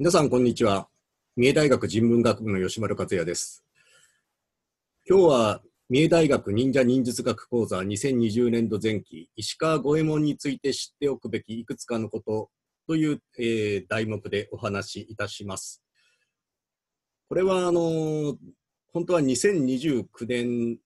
皆さん、こんにちは。三重大学人文学部の吉丸和也です。今日は、三重大学忍者忍術学講座2020年度前期、石川五右衛門について知っておくべきいくつかのことという、えー、題目でお話しいたします。これは、あのー、本当は2029年、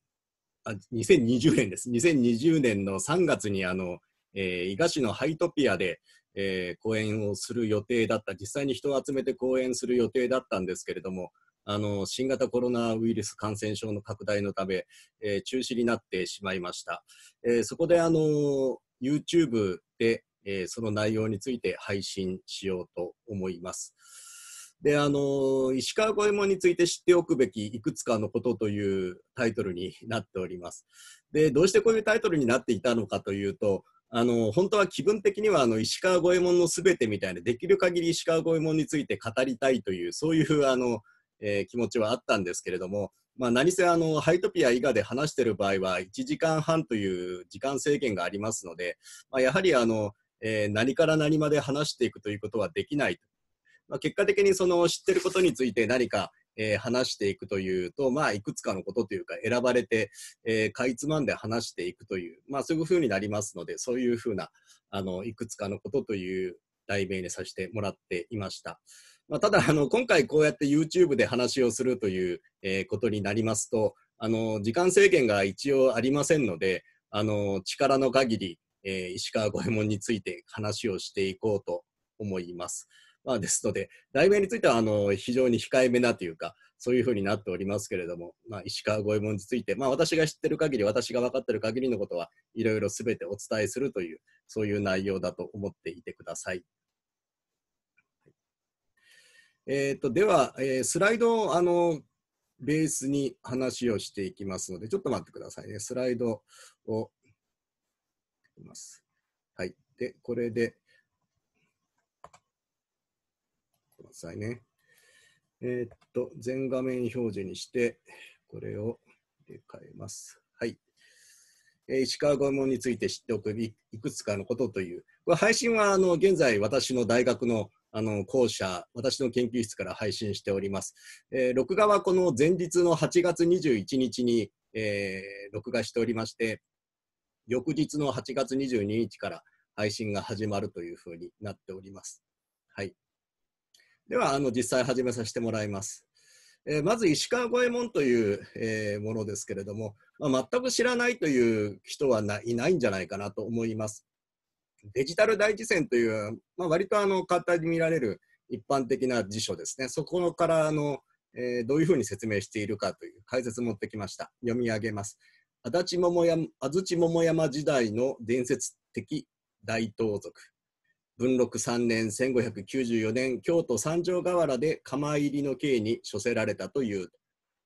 あ、2020年です。2020年の3月に、あの、えー、伊賀市のハイトピアで、えー、講演をする予定だった、実際に人を集めて講演する予定だったんですけれども、あの新型コロナウイルス感染症の拡大のため、えー、中止になってしまいました。えー、そこであの YouTube で、えー、その内容について配信しようと思います。であの石川五右衛門について知っておくべきいくつかのことというタイトルになっております。でどうしてこういうタイトルになっていたのかというとあの本当は気分的にはあの石川五右衛門のすべてみたいなできる限り石川五右衛門について語りたいというそういうあの、えー、気持ちはあったんですけれども、まあ、何せあのハイトピア以外で話している場合は1時間半という時間制限がありますので、まあ、やはりあの、えー、何から何まで話していくということはできないまあ、結果的にその知ってることについて何か、えー、話していくというと、まあ、いくつかのことというか、選ばれて、えー、かいつまんで話していくという、まあ、そういうふうになりますので、そういうふうな、あの、いくつかのことという題名にさせてもらっていました。まあ、ただ、あの、今回こうやって YouTube で話をするという、えー、ことになりますと、あの、時間制限が一応ありませんので、あの、力の限り、えー、石川五右衛門について話をしていこうと思います。まあ、ですので、題名については、あの、非常に控えめなというか、そういうふうになっておりますけれども、まあ、石川五右衛門について、まあ、私が知ってる限り、私が分かってる限りのことは、いろいろすべてお伝えするという、そういう内容だと思っていてください。えーと、では、えー、スライドをあのベースに話をしていきますので、ちょっと待ってくださいね。スライドを。はい。で、これで、さいね。えー、っと、全画面表示にして、これを入れ替えます。はい。えー、石川五右衛門について知っておくいくつかのことという。これ配信は、あの、現在私の大学のあの校舎、私の研究室から配信しております。えー、録画はこの前日の8月21日に、えー、録画しておりまして、翌日の8月22日から配信が始まるというふうになっております。はい。ではあの実際始めさせてもらいます。えー、まず石川五右衛門という、えー、ものですけれども、まあ、全く知らないという人はいないんじゃないかなと思います。デジタル大事線という、まあ、割とあの簡単に見られる一般的な辞書ですね。そこからあの、えー、どういうふうに説明しているかという解説を持ってきました。読み上げます。足立桃山安土桃山時代の伝説的大盗賊。文禄3年1594年京都三条河原で釜入りの刑に処せられたという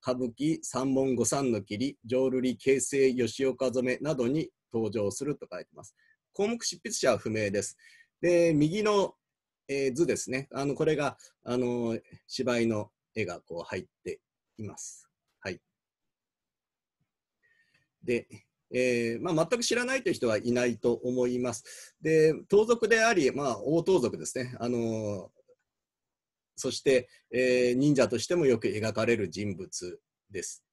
歌舞伎三門五三の霧浄瑠璃形成吉岡染めなどに登場すると書いてます項目執筆者は不明ですで右の、えー、図ですねあのこれがあの芝居の絵がこう入っていますはいでえーまあ、全く知らないという人はいないと思います。で盗賊であり、まあ、大盗賊ですね、あのー、そして、えー、忍者としてもよく描かれる人物です。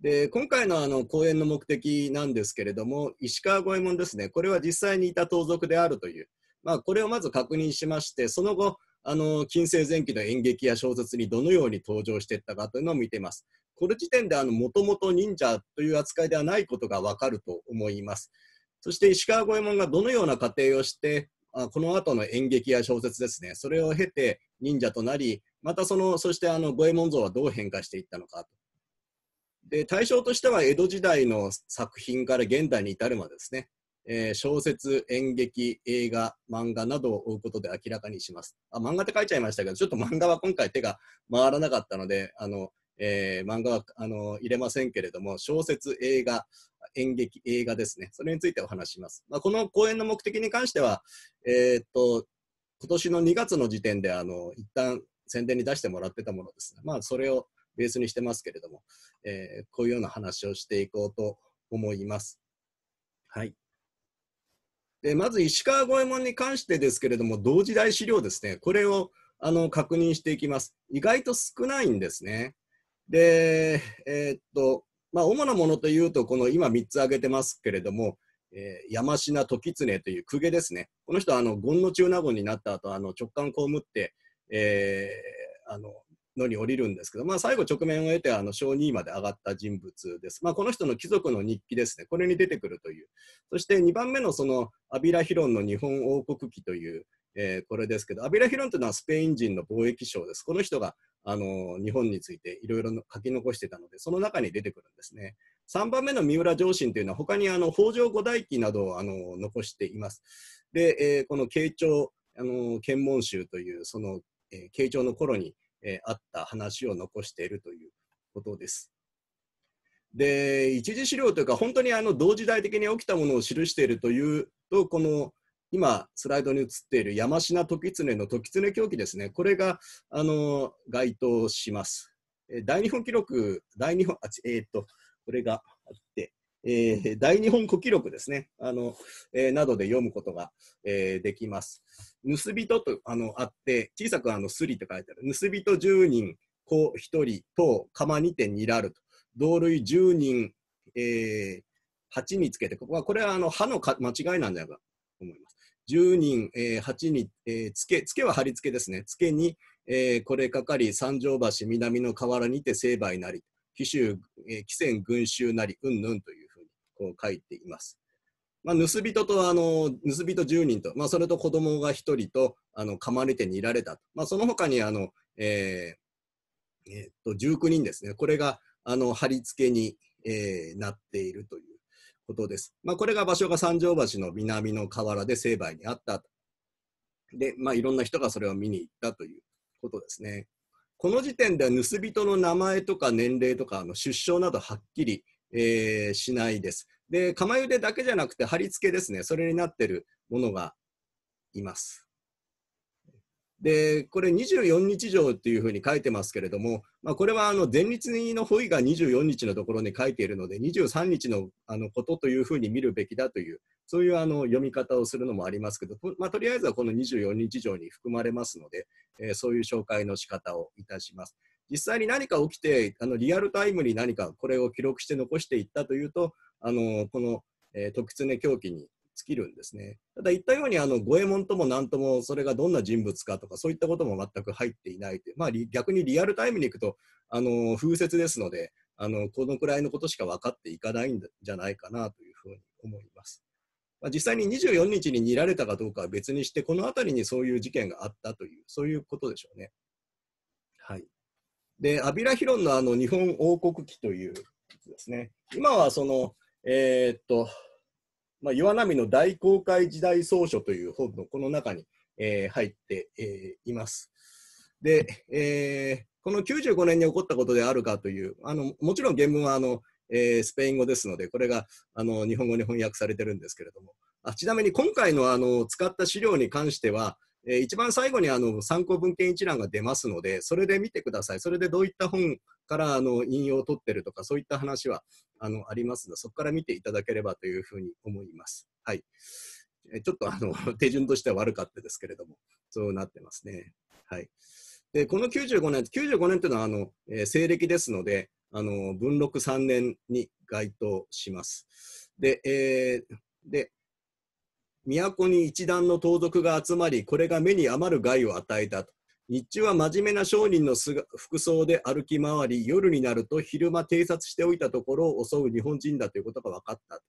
で今回のあの講演の目的なんですけれども石川五右衛門ですねこれは実際にいた盗賊であるという、まあ、これをまず確認しましてその後あの近世前期の演劇や小説にどのように登場していったかというのを見ています。これ時点でもともと忍者という扱いではないことがわかると思います。そして石川五右衛門がどのような過程をして、あこの後の演劇や小説ですね、それを経て忍者となり、またその、そしてあの五右衛門像はどう変化していったのかと。で、対象としては江戸時代の作品から現代に至るまでですね、えー、小説、演劇、映画、漫画などを追うことで明らかにします。あ、漫画って書いちゃいましたけど、ちょっと漫画は今回手が回らなかったので、あの、えー、漫画はあの入れませんけれども、小説、映画、演劇、映画ですね。それについてお話します。まあ、この講演の目的に関しては、えー、っと、今年の2月の時点で、あの、一旦宣伝に出してもらってたものです、ね。まあ、それをベースにしてますけれども、えー、こういうような話をしていこうと思います。はい。で、まず石川五右衛門に関してですけれども、同時代資料ですね。これをあの確認していきます。意外と少ないんですね。で、えー、っと、まあ、主なものというと、この今3つ挙げてますけれども、えー、山科時常という公家ですね。この人は、あの、権の中納言になった後、あの、直感被って、えー、あの、のに降りるんですけど、まあ、最後直面を得て、あの、小2位まで上がった人物です。まあ、この人の貴族の日記ですね。これに出てくるという。そして2番目のその、アビラヒロンの日本王国記という、えー、これですけど、アビラ・ヒロンというのはスペイン人の貿易商です。この人があの日本についていろいろ書き残してたので、その中に出てくるんですね。3番目の三浦上信というのは、他にあの北条五代記などをあの残しています。で、えー、この慶長、あの検問集という、その、えー、慶長の頃に、えー、あった話を残しているということです。で、一次資料というか、本当にあの同時代的に起きたものを記しているというと、この今、スライドに映っている山科時常の時常狂気ですね、これがあの該当します。大日本記録、大日本、あえー、っと、これがあって、えー、大日本古記録ですね、あのえー、などで読むことが、えー、できます。盗人とあのあって、小さくあのすって書いてある、盗人10人、子1人等、釜2点にラルと、同類10人、えー、8につけて、ここはこれはあの歯のか間違いなんじゃないかと思います。10人、えー、8人、えー、つけ、つけは貼り付けですね。つけに、えー、これかかり、三条橋南の河原にて成敗なり、紀州、えー、紀仙群衆なり、うんぬんというふうにこう書いています。まあ、盗人とあの盗人10人と、まあ、それと子供が1人とあの噛まれてにいられたと、まあ、その他にあの、えーえー、っと19人ですね、これがあの貼り付けに、えー、なっているということです。まあ、これが場所が三条橋の南の河原で成敗にあったで、まあ、いろんな人がそれを見に行ったということですね。この時点では盗人の名前とか年齢とかの出生などはっきり、えー、しないです。で、釜茹でだけじゃなくて貼り付けですね、それになってるものがいます。でこれ24日条っていうふうに書いてますけれども、まあ、これはあの前日の保位が24日のところに書いているので23日のあのことというふうに見るべきだというそういうあの読み方をするのもありますけどと,、まあ、とりあえずはこの24日条に含まれますので、えー、そういう紹介の仕方をいたします。実際に何か起きてあのリアルタイムに何かこれを記録して残していったというとあのこの、えー、特常狂気に尽きるんですね。ただ言ったように、あの、五右衛門とも何とも、それがどんな人物かとか、そういったことも全く入っていないで、いまあ、逆にリアルタイムに行くと、あの、風説ですので、あの、このくらいのことしか分かっていかないんじゃないかなというふうに思います。まあ、実際に24日に見られたかどうかは別にして、この辺りにそういう事件があったという、そういうことでしょうね。はい。で、アビラヒロンのあの、日本王国記というですね、今はその、えー、っと、まあ、岩波の大航海時代草書という本のこの中に、えー、入って、えー、います。で、えー、この95年に起こったことであるかという、あのもちろん原文はあの、えー、スペイン語ですので、これがあの日本語に翻訳されてるんですけれども、あちなみに今回のあの使った資料に関しては、えー、一番最後にあの参考文献一覧が出ますので、それで見てください。それでどういった本からあの引用を取ってるとか、そういった話はあのありますので、そこから見ていただければというふうに思います。はい。ちょっとあの 手順としては悪かったですけれども、そうなってますね。はい。で、この95年、95年というのはあの、えー、西暦ですので、あの文禄3年に該当します。で、えー、で都に一団の盗賊が集まり、これが目に余る害を与えたと。日中は真面目な商人の服装で歩き回り、夜になると昼間偵察しておいたところを襲う日本人だということが分かった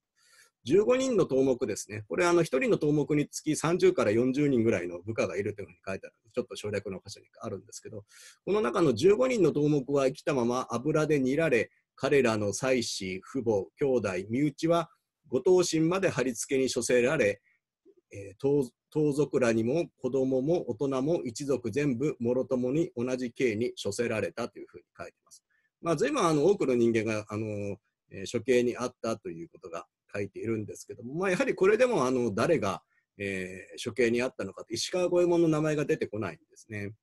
15人の盗目ですね。これ、あの、1人の盗目につき30から40人ぐらいの部下がいるというふうに書いてある。ちょっと省略の箇所にあるんですけど、この中の15人の盗目は生きたまま油で煮られ、彼らの妻子、父母、兄弟、身内は後島心まで貼り付けに処せられ、えー、盗賊らにも子供も大人も一族全部もろともに同じ刑に処せられたというふうに書いてます。まあ、随分あの多くの人間があの、えー、処刑にあったということが書いているんですけども、まあ、やはりこれでもあの誰が、えー、処刑にあったのか石川五右衛門の名前が出てこないんですね。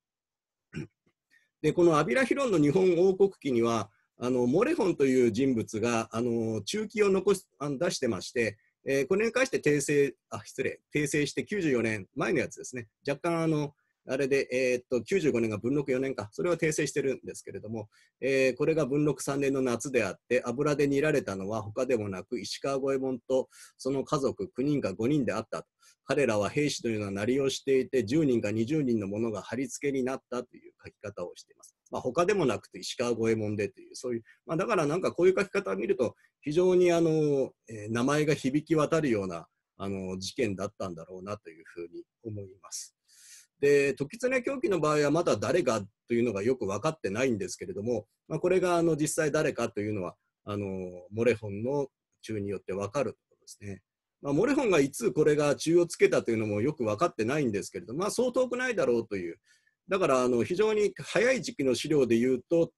でこのアビラ・ヒロンの日本王国記にはあのモレホンという人物があの中期を残しあの出してましてえー、これに関して訂正、あ、失礼、訂正して94年前のやつですね、若干あの、あれで、えー、っと、95年が文禄4年か、それは訂正してるんですけれども、えー、これが文禄3年の夏であって、油で煮られたのは他でもなく、石川五右衛門とその家族9人か5人であったと。彼らは兵士というのはなりをしていて、10人か20人のものが貼り付けになったという書き方をしています。まあ、他でもなくて石川五右衛門でという、そういう、まあ、だからなんかこういう書き方を見ると、非常にあの、えー、名前が響き渡るようなあの事件だったんだろうなというふうに思います。で時常狂気の場合はまだ誰がというのがよく分かってないんですけれども、まあ、これがあの実際誰かというのはあのモレホンの中によって分かるところですね。まあ、モレホンがいつこれが中をつけたというのもよく分かってないんですけれども、まあ、そう遠くないだろうという、だからあの非常に早い時期の資料でいうと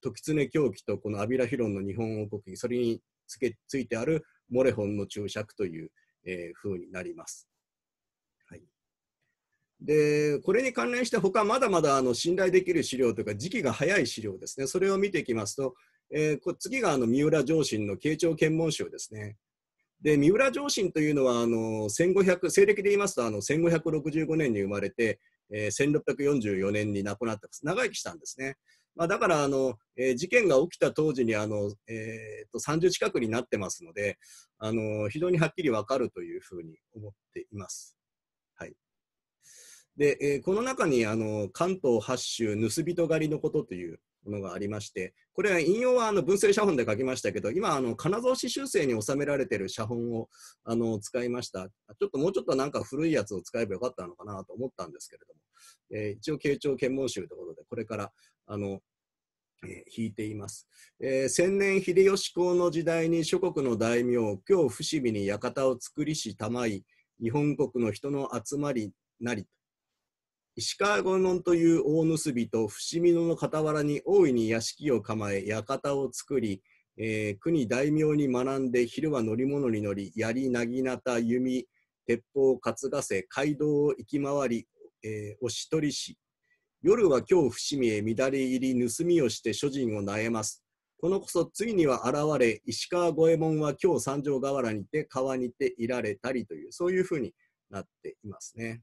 時常狂気とこのアビラヒロンの日本王国それにつけついてあるモレホンの注釈という、えー、うになります。はい、でこれに関連して他まだまだあの信頼できる資料というか時期が早い資料ですねそれを見ていきますと、えー、次があの三浦上信の慶長検問集ですね。で三浦上信というのはあの1500西暦で言いますとあの1565年に生まれてえ1644年に亡くなってます。長生きしたんですね。まあ、だからあの、えー、事件が起きた当時にあの、えー、と30近くになってますのであの非常にはっきり分かるというふうに思っています。はいでえー、この中にあの関東八州盗人狩りのことというものがありまして、これは引用はあの文政写本で書きましたけど、今、あの金蔵詩修正に収められている写本をあの使いました。ちょっともうちょっとなんか古いやつを使えばよかったのかなと思ったんですけれども、えー、一応、慶長検問集ということで、これからあの、え引いています、えー、千年秀吉公の時代に諸国の大名、今日伏見に館を作りし、玉井、日本国の人の集まりなり、石川五門という大結びと伏見野の傍らに大いに屋敷を構え館を作り、えー、国大名に学んで昼は乗り物に乗り槍なぎなた弓鉄砲担がせ街道を行き回り、えー、押し取りし夜は今日伏見へ乱れ入り盗みをして諸人を悩ますこのこそついには現れ石川五右衛門は今日三条河原にて川にていられたりというそういうふうになっていますね。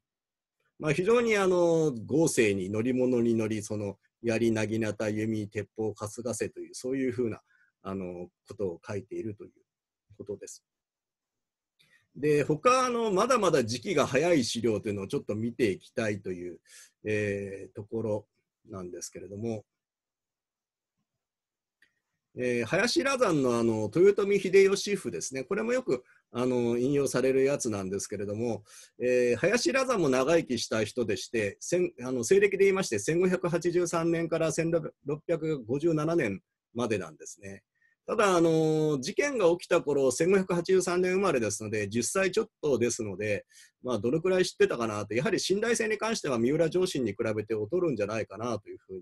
まあ、非常にあの豪勢に乗り物に乗りその槍なぎなた弓鉄砲担がせというそういうふうなあのことを書いているということです。で他のまだまだ時期が早い資料というのをちょっと見ていきたいという、えー、ところなんですけれども、えー、林羅山のあの豊臣秀吉府ですねこれもよくあの引用されるやつなんですけれども、えー、林羅山も長生きした人でしてあの西暦で言いまして1583年から1657年までなんですね。ただ、あの事件が起きた頃1583年生まれですので10歳ちょっとですので、まあ、どれくらい知ってたかなとやはり信頼性に関しては三浦上心に比べて劣るんじゃないかなというふうに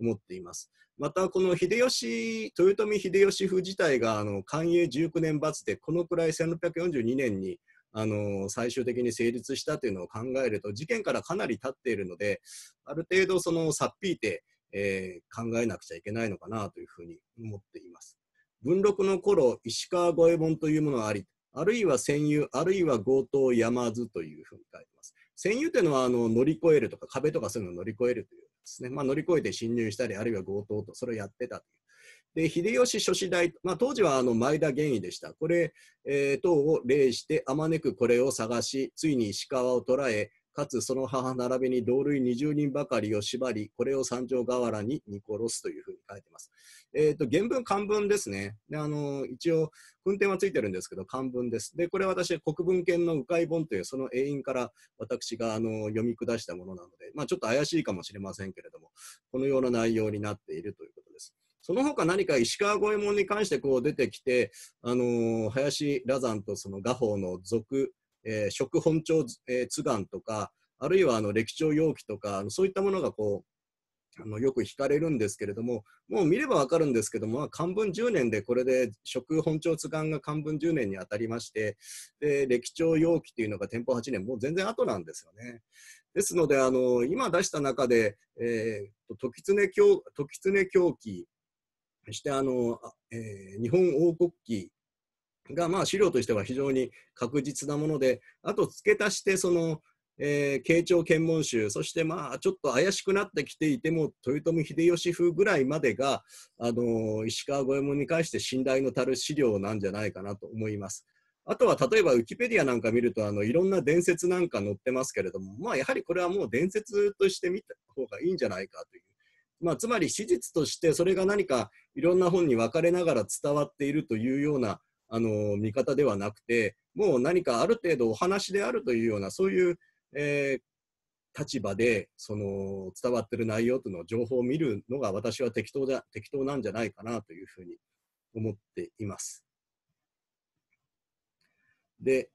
思っています。またこの秀吉豊臣秀吉府自体があの寛永19年罰でこのくらい1642年にあの最終的に成立したというのを考えると事件からかなり経っているのである程度そのさっぴいて、えー、考えなくちゃいけないのかなというふうに思っています。文禄の頃石川五右衛門というものがありあるいは戦友あるいは強盗山津というふうに書いてます。戦友というのはあの乗り越えるとか壁とかそういうのを乗り越えるというですね、まあ、乗り越えて侵入したり、あるいは強盗と、それをやってたという。で秀吉諸子大、まあ、当時はあの前田玄義でした。これ、えー、党を礼してあまねくこれを探し、ついに石川を捕らえ、かつその母並びに同類20人ばかりを縛り、これを三条河原に見殺すというふうに書いてます。えっ、ー、と、原文、漢文ですね。で、あの、一応、訓典はついてるんですけど、漢文です。で、これ私、国文献の迂回本という、その永遠から私があの読み下したものなので、まあ、ちょっと怪しいかもしれませんけれども、このような内容になっているということです。その他何か石川五右衛門に関してこう出てきて、あのー、林羅山とその画法の俗えー、食本庁図鑑とか、あるいはあの歴上容器とか、そういったものがこう、あのよく引かれるんですけれども、もう見ればわかるんですけども、まあ、漢文10年でこれで食本朝図鑑が漢文10年に当たりまして、で歴上容器というのが天保8年、もう全然後なんですよね。ですので、あの今出した中で、えー、時常狂時常狂気、そしてあの、えー、日本王国記が、まあ、資料としては非常に確実なもので、あと付け足して、その、えー、慶長検問集、そしてまあちょっと怪しくなってきていても、豊臣秀吉風ぐらいまでが、あのー、石川五右衛門に関して信頼のたる資料なんじゃないかなと思います。あとは例えばウィキペディアなんか見るとあのいろんな伝説なんか載ってますけれども、まあ、やはりこれはもう伝説として見た方がいいんじゃないかという、まあ、つまり史実としてそれが何かいろんな本に分かれながら伝わっているというようなあの見方ではなくてもう何かある程度お話であるというようなそういう、えー、立場でその伝わってる内容というのを情報を見るのが私は適当だ適当なんじゃないかなというふうに思っています。で、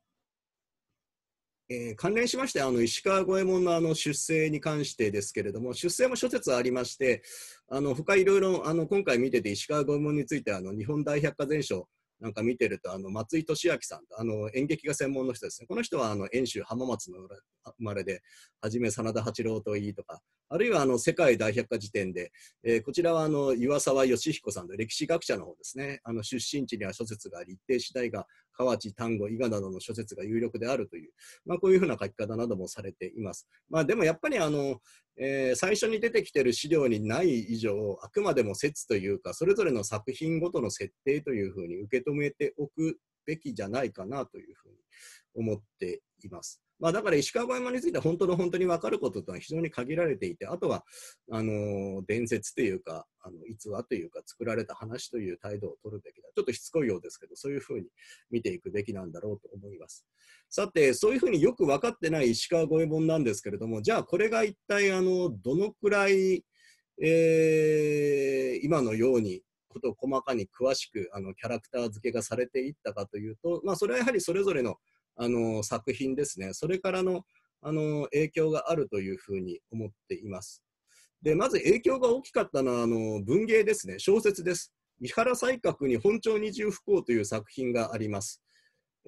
えー、関連しましてあの石川五右衛門のあの出生に関してですけれども出生も諸説ありましてあの他いろいろあの今回見てて石川五右衛門についてあの日本大百科全書なんか見てると、あの、松井俊明さん、あの、演劇が専門の人ですね。この人は、あの、遠州浜松の生まれで、はじめ真田八郎といいとか、あるいは、あの、世界大百科辞典で、えー、こちらは、あの、岩沢義彦さんと歴史学者の方ですね。あの、出身地には諸説があり、一定次第が河内、丹後、伊賀などの諸説が有力であるという、まあ、こういうふうな書き方などもされています。まあ、でもやっぱりあの、えー、最初に出てきている資料にない以上、あくまでも説というか、それぞれの作品ごとの設定というふうに受け止めておくべきじゃないかなというふうに思っています。まあ、だから石川真山については本当の本当に分かることというのは非常に限られていて、あとは、あの、伝説というか、あの、逸話というか、作られた話という態度を取るべきだ。ちょっとしつこいようですけど、そういうふうに見ていくべきなんだろうと思います。さて、そういうふうによく分かってない石川五右衛門なんですけれども、じゃあこれが一体、あの、どのくらい、えー、今のようにことを細かに詳しくあのキャラクター付けがされていったかというと、まあ、それはやはりそれぞれのあの作品ですね、それからのあの影響があるというふうに思っています。でまず影響が大きかったのはあの文芸ですね、小説です。三原西鶴に「本庁二重不幸」という作品があります。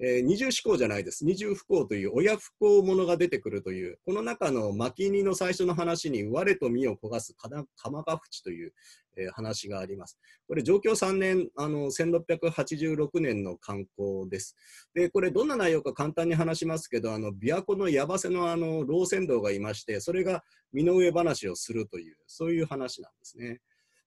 えー、二重思考じゃないです二重不幸という親不幸ものが出てくるというこの中の巻き荷の最初の話に我と身を焦がす鎌ヶ淵という、えー、話がありますこれ上京3年あの1686年の観光ですでこれどんな内容か簡単に話しますけどあの琵琶湖の矢ばのあの老船道がいましてそれが身の上話をするというそういう話なんですね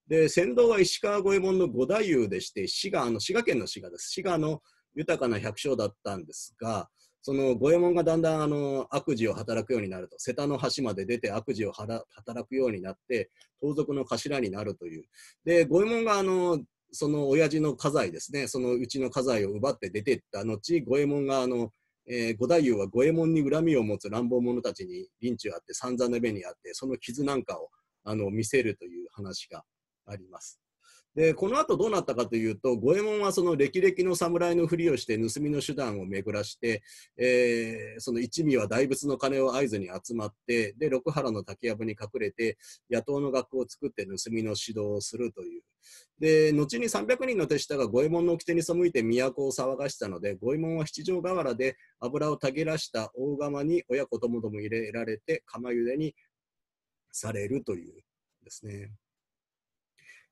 で船頭は石川五右衛門の五太夫でして滋賀の滋賀県の滋賀です滋賀の豊かな百姓だったんですが、その五右衛門がだんだんあの悪事を働くようになると、瀬田の橋まで出て悪事を働くようになって、盗賊の頭になるという。で、五右衛門があのその親父の家財ですね、そのうちの家財を奪って出ていった後、五右衛門があの、えー、五太夫は五右衛門に恨みを持つ乱暴者たちに臨中あって、散々な目にあって、その傷なんかをあの見せるという話があります。でこの後どうなったかというと五右衛門はその歴々の侍のふりをして盗みの手段を巡らして、えー、その一味は大仏の鐘を合図に集まってで六原の竹やぶに隠れて野党の学校を作って盗みの指導をするという。で後に300人の手下が五右衛門の掟に背いて都を騒がしたので五右衛門は七条河原で油をたぎらした大釜に親子ともども入れられて釜茹でにされるというですね。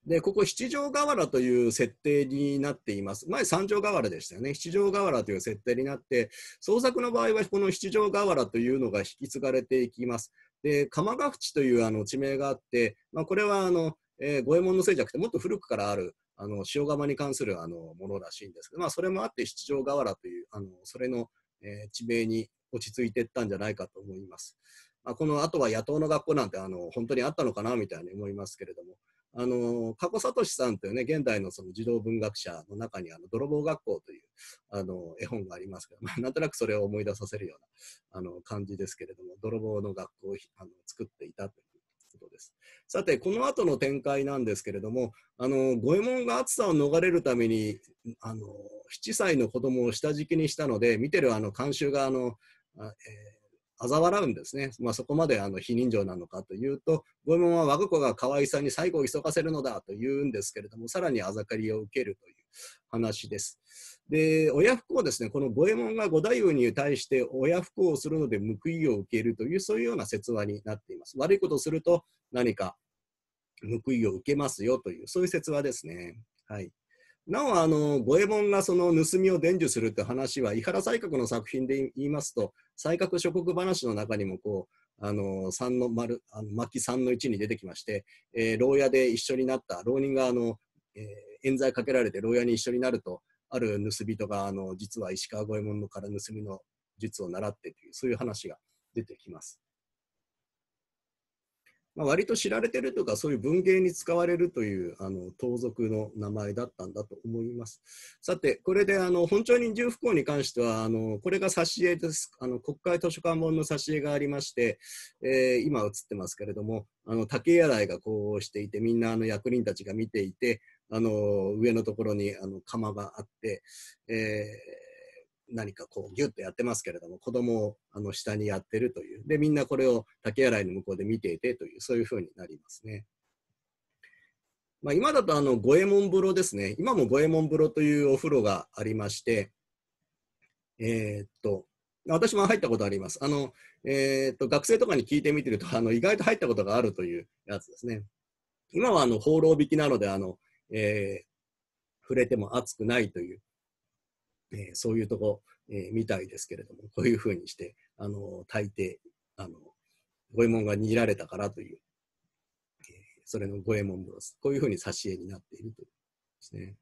で、ここ七条河原という設定になっています。前三条河原でしたよね。七条河原という設定になって、創作の場合はこの七条河原というのが引き継がれていきます。で、鎌ヶ淵というあの地名があって、まあ、これはあの、え五右衛門のせいじゃなくて、もっと古くからあるあの塩釜に関するあのものらしいんですけど、まあ、それもあって七条河原というあのそれの、えー、地名に落ち着いていったんじゃないかと思います。まあ、この後は野党の学校なんてあの本当にあったのかなみたいに思いますけれども。あの、加古聡さんというね、現代のその児童文学者の中に、あの、泥棒学校という、あの、絵本がありますけど、まあ、なんとなくそれを思い出させるような、あの、感じですけれども、泥棒の学校をあの作っていたということです。さて、この後の展開なんですけれども、あの、五右衛門が暑さを逃れるために、あの、7歳の子供を下敷きにしたので、見てるあの、監修が、あの、あえー嘲笑うんですね。まあ、そこまであの非人情なのかというと、五右衛門は我が子が可愛さに最後を急がせるのだと言うんですけれども、さらにあざかりを受けるという話です。で、親不孝ですね、この五右衛門が五太夫に対して親不孝をするので報いを受けるという、そういうような説話になっています。悪いことをすると何か報いを受けますよという、そういう説話ですね。はい。なお、あの、五右衛門がその盗みを伝授するって話は、伊原西閣の作品で言いますと、西閣諸国話の中にも、こう、あの、三の丸、あの巻三の一に出てきまして、えー、牢屋で一緒になった、浪人が、あの、えー、冤罪かけられて牢屋に一緒になると、ある盗人が、あの、実は石川五右衛門のから盗みの術を習ってという、そういう話が出てきます。まあ、割と知られてるとかそういう文芸に使われるというあの盗賊の名前だったんだと思います。さてこれであの本庁人重不幸に関してはあのこれが挿絵ですあの国会図書館本の挿絵がありまして、えー、今映ってますけれどもあの竹屋台がこうしていてみんなあの役人たちが見ていてあの上のところにあの釜があって、えー何かこうギュッとやってますけれども子供をあの下にやってるというでみんなこれを竹洗いの向こうで見ていてというそういうふうになりますね。まあ、今だとあの五右衛門風呂ですね今も五右衛門風呂というお風呂がありましてえー、っと私も入ったことあります。あのえー、っと学生とかに聞いてみてるとあの意外と入ったことがあるというやつですね。今はあの放浪引きなのであの、えー、触れても熱くないというえー、そういうとこ、えー、みたいですけれども、こういうふうにして、あの、大抵、あの、五右衛門が握られたからという、えー、それの五右衛門ブロス、こういうふうに挿絵になっているというですね。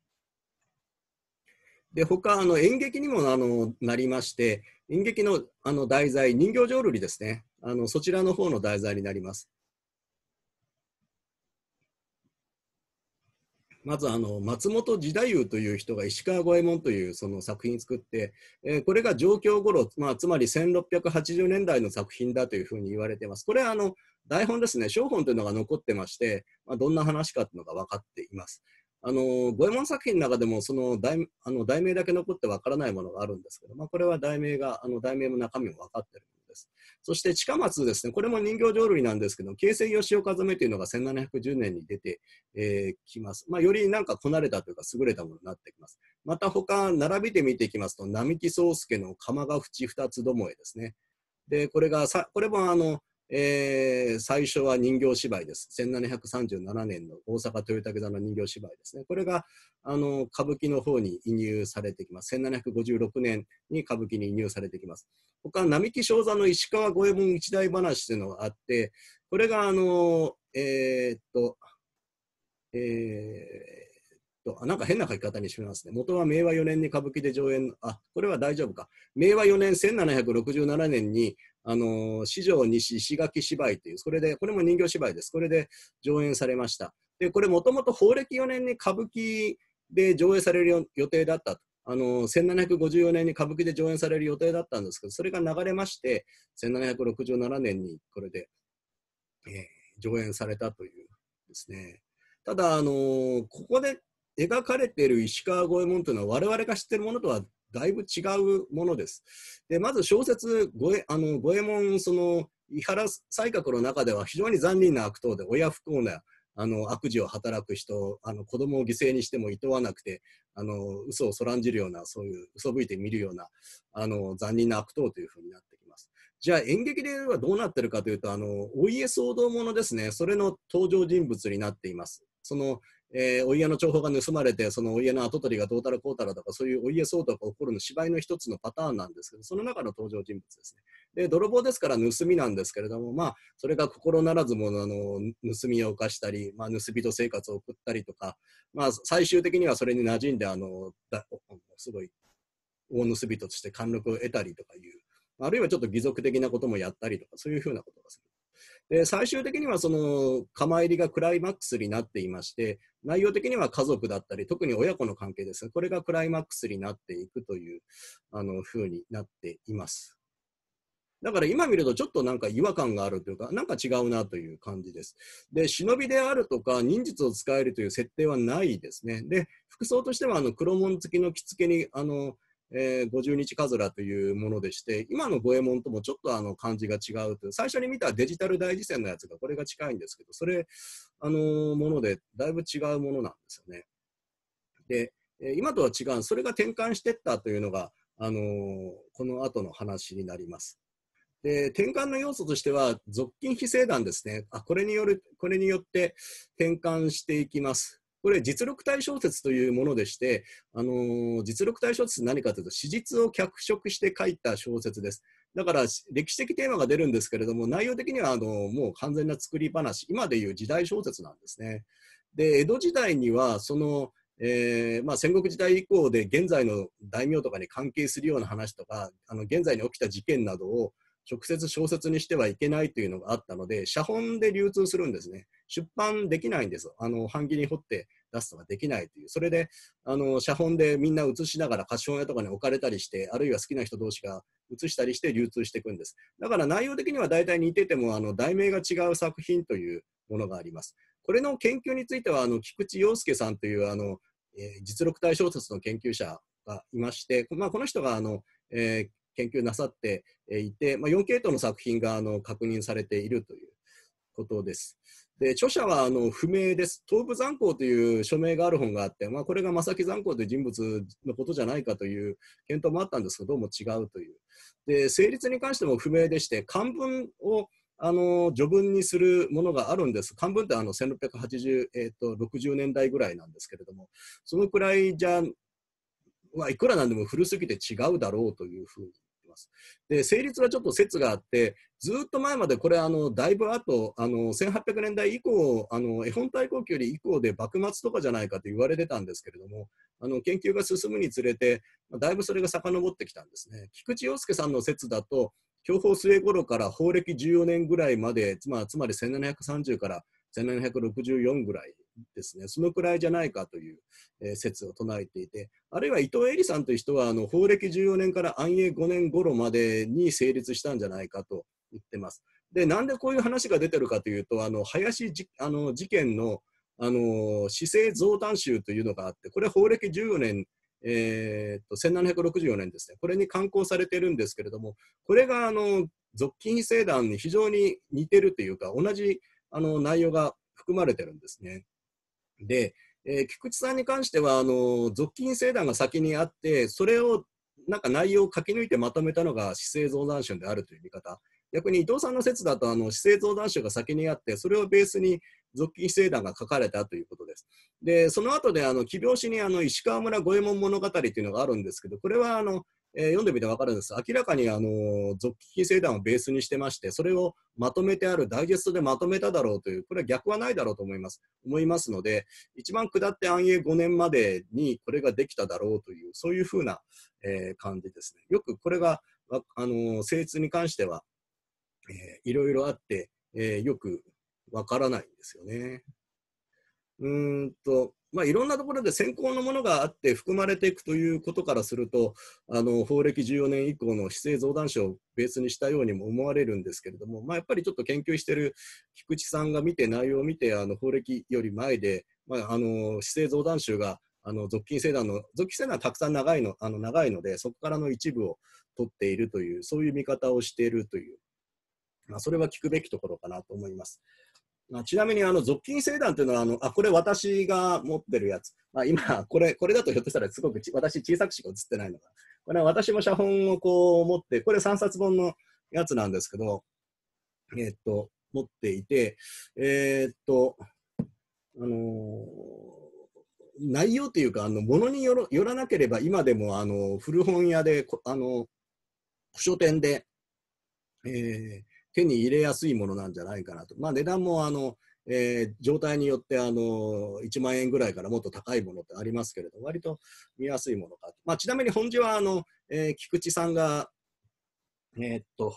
で、他、あの、演劇にも、あの、なりまして、演劇の、あの、題材、人形浄瑠璃ですね。あの、そちらの方の題材になります。まずあの松本時代優という人が石川五右衛門というその作品作って、えー、これが状況頃、まあ、つまり1680年代の作品だというふうに言われています。これはあの台本ですね、小本というのが残ってまして、まあ、どんな話かというのが分かっています。あの五右衛門作品の中でもその題あの題名だけ残って分からないものがあるんですけど、まあ、これは題名があの題名も中身も分かってるです。そして近松ですね、これも人形浄瑠璃なんですけど、京成吉岡染めというのが1710年に出てき、えー、ます。まあ、よりなんかこなれたというか優れたものになってきます。また他、並びて見ていきますと、並木宗介の釜ヶ淵二つどもえですね。で、これがさ、これもあの、えー、最初は人形芝居です。1737年の大阪豊武座の人形芝居ですね。これがあの歌舞伎の方に移入されてきます。1756年に歌舞伎に移入されてきます。他、並木正座の石川五右衛門一代話というのがあって、これがあの、えー、っと、えー、と、なんか変な書き方にしますね。元は明和4年に歌舞伎で上演、あ、これは大丈夫か。明和4年1767年にあの、四条西石垣芝居という、それで、これも人形芝居です。これで上演されました。で、これもともと法暦4年に歌舞伎で上映される予定だったあの1754年に歌舞伎で上演される予定だったんですけどそれが流れまして1767年にこれで、えー、上演されたというですねただ、あのー、ここで描かれている石川五右衛門というのは我々が知ってるものとはだいぶ違うものです。でまず小説五右衛門その伊原才閣の中では非常に残忍な悪党で親不幸なあの悪事を働く人あの子供を犠牲にしても厭わなくてあの嘘をそらんじるようなそういう嘘吹いて見るようなあの残忍な悪党というふうになってきます。じゃあ演劇ではどうなってるかというとあのお家騒動ものですねそれの登場人物になっています。そのえー、お家の情報が盗まれて、そのお家の跡取りがどうたらこうたらとか、そういうお家騒動が起こるの芝居の一つのパターンなんですけど、その中の登場人物ですね。で、泥棒ですから盗みなんですけれども、まあ、それが心ならずも、あの、盗みを犯したり、まあ、盗人生活を送ったりとか、まあ、最終的にはそれに馴染んで、あの、だすごい、大盗人として貫禄を得たりとかいう、あるいはちょっと義賊的なこともやったりとか、そういうふうなことがする。で最終的にはその釜入りがクライマックスになっていまして内容的には家族だったり特に親子の関係ですが、これがクライマックスになっていくというあの風になっていますだから今見るとちょっとなんか違和感があるというかなんか違うなという感じですで忍びであるとか忍術を使えるという設定はないですねで服装としてはあの黒紋付きの着付けにあのえー、50日かずらというものでして、今の五右衛門ともちょっとあの感じが違うという、最初に見たデジタル大事線のやつがこれが近いんですけど、それ、あのー、もので、だいぶ違うものなんですよね。で、えー、今とは違う、それが転換していったというのが、あのー、この後の話になります。で転換の要素としては、属金非正団ですねあこれによる、これによって転換していきます。これ実力体小説というものでして、あのー、実力体小説何かというと史実を脚色して書いた小説です。だから歴史的テーマが出るんですけれども内容的にはあのー、もう完全な作り話今でいう時代小説なんですね。で江戸時代にはその、えー、まあ、戦国時代以降で現在の大名とかに関係するような話とかあの現在に起きた事件などを直接小説にしてはいけないというのがあったので、写本で流通するんですね。出版できないんです。あの、版木に掘って出すとかできないという。それで、あの、写本でみんな写しながら貸本屋とかに置かれたりして、あるいは好きな人同士が写したりして流通していくんです。だから内容的には大体似てても、あの、題名が違う作品というものがあります。これの研究については、あの、菊池洋介さんという、あの、えー、実力体小説の研究者がいまして、まあ、この人があの、えー、研究なさっていて、まあ、4系統の作品があの確認されているということです。で著者はあの不明です。東部残光という署名がある本があって、まあ、これが正木残光という人物のことじゃないかという検討もあったんですけど、うも違うという。で、成立に関しても不明でして、漢文をあの序文にするものがあるんです。漢文ってあの1680、えっと、と60年代ぐらいなんですけれども、そのくらいじゃ、まあ、いくらなんでも古すぎて違うだろうというふうに。で、成立はちょっと説があって、ずっと前までこれあのだいぶ後あの1800年代以降あの絵本対抗期より以降で幕末とかじゃないかと言われてたんですけれどもあの研究が進むにつれてだいぶそれが遡ってきたんですね菊池洋介さんの説だと享保末頃から法暦14年ぐらいまでつまつまり1730から1764ぐらいですね、そのくらいじゃないかという、えー、説を唱えていて、あるいは伊藤恵里さんという人は、あの法暦14年から安永5年頃までに成立したんじゃないかと言ってます。で、なんでこういう話が出てるかというと、あの林じあの事件のあの市政増誕集というのがあって、これ法暦14年えー、っと1764年ですね、これに刊行されてるんですけれども、これがあの俗金政団に非常に似てるというか、同じあの内容が含まれてるんですね。で、えー、菊池さんに関してはあの側近星団が先にあってそれをなんか内容を書き抜いてまとめたのが市政増産省であるという見方逆に伊藤さんの説だとあの市政増産省が先にあってそれをベースに属金星団が書かれたということです。でその後であの起病史にあの石川村五右衛門物語というのがあるんですけどこれはあのえー、読んでみて分かるんです。明らかに、あの、続期金星団をベースにしてまして、それをまとめてある、ダイジェストでまとめただろうという、これは逆はないだろうと思います。思いますので、一番下って安永5年までにこれができただろうという、そういうふうな、えー、感じですね。よくこれが、あの、性質に関しては、えー、いろいろあって、えー、よくわからないんですよね。うんと、まあ、いろんなところで先行のものがあって含まれていくということからするとあの法暦14年以降の姿政増談書をベースにしたようにも思われるんですけれども、まあ、やっぱりちょっと研究している菊池さんが見て内容を見てあの法暦より前で、まあ、あの政増談集があの属金聖団の属金世代はたくさん長いのあの長いのでそこからの一部を取っているというそういう見方をしているという、まあ、それは聞くべきところかなと思います。まあ、ちなみにあの属金星団というのはあのあこれ私が持ってるやつ、まあ、今これこれだとひょっとしたらすごく私小さくしか写ってないのがこれは私も写本をこう持ってこれ3冊本のやつなんですけど、えー、っと持っていてえー、っとあのー、内容というかあののによろよらなければ今でもあの古本屋であの書店で、えー、手に入れやすいものなんじゃないかなと。まあ、値段もあの、えー、状態によってあの1万円ぐらいからもっと高いものってありますけれど割と見やすいものか、まあ、ちなみに本地はあの、えー、菊池さんがえー、っと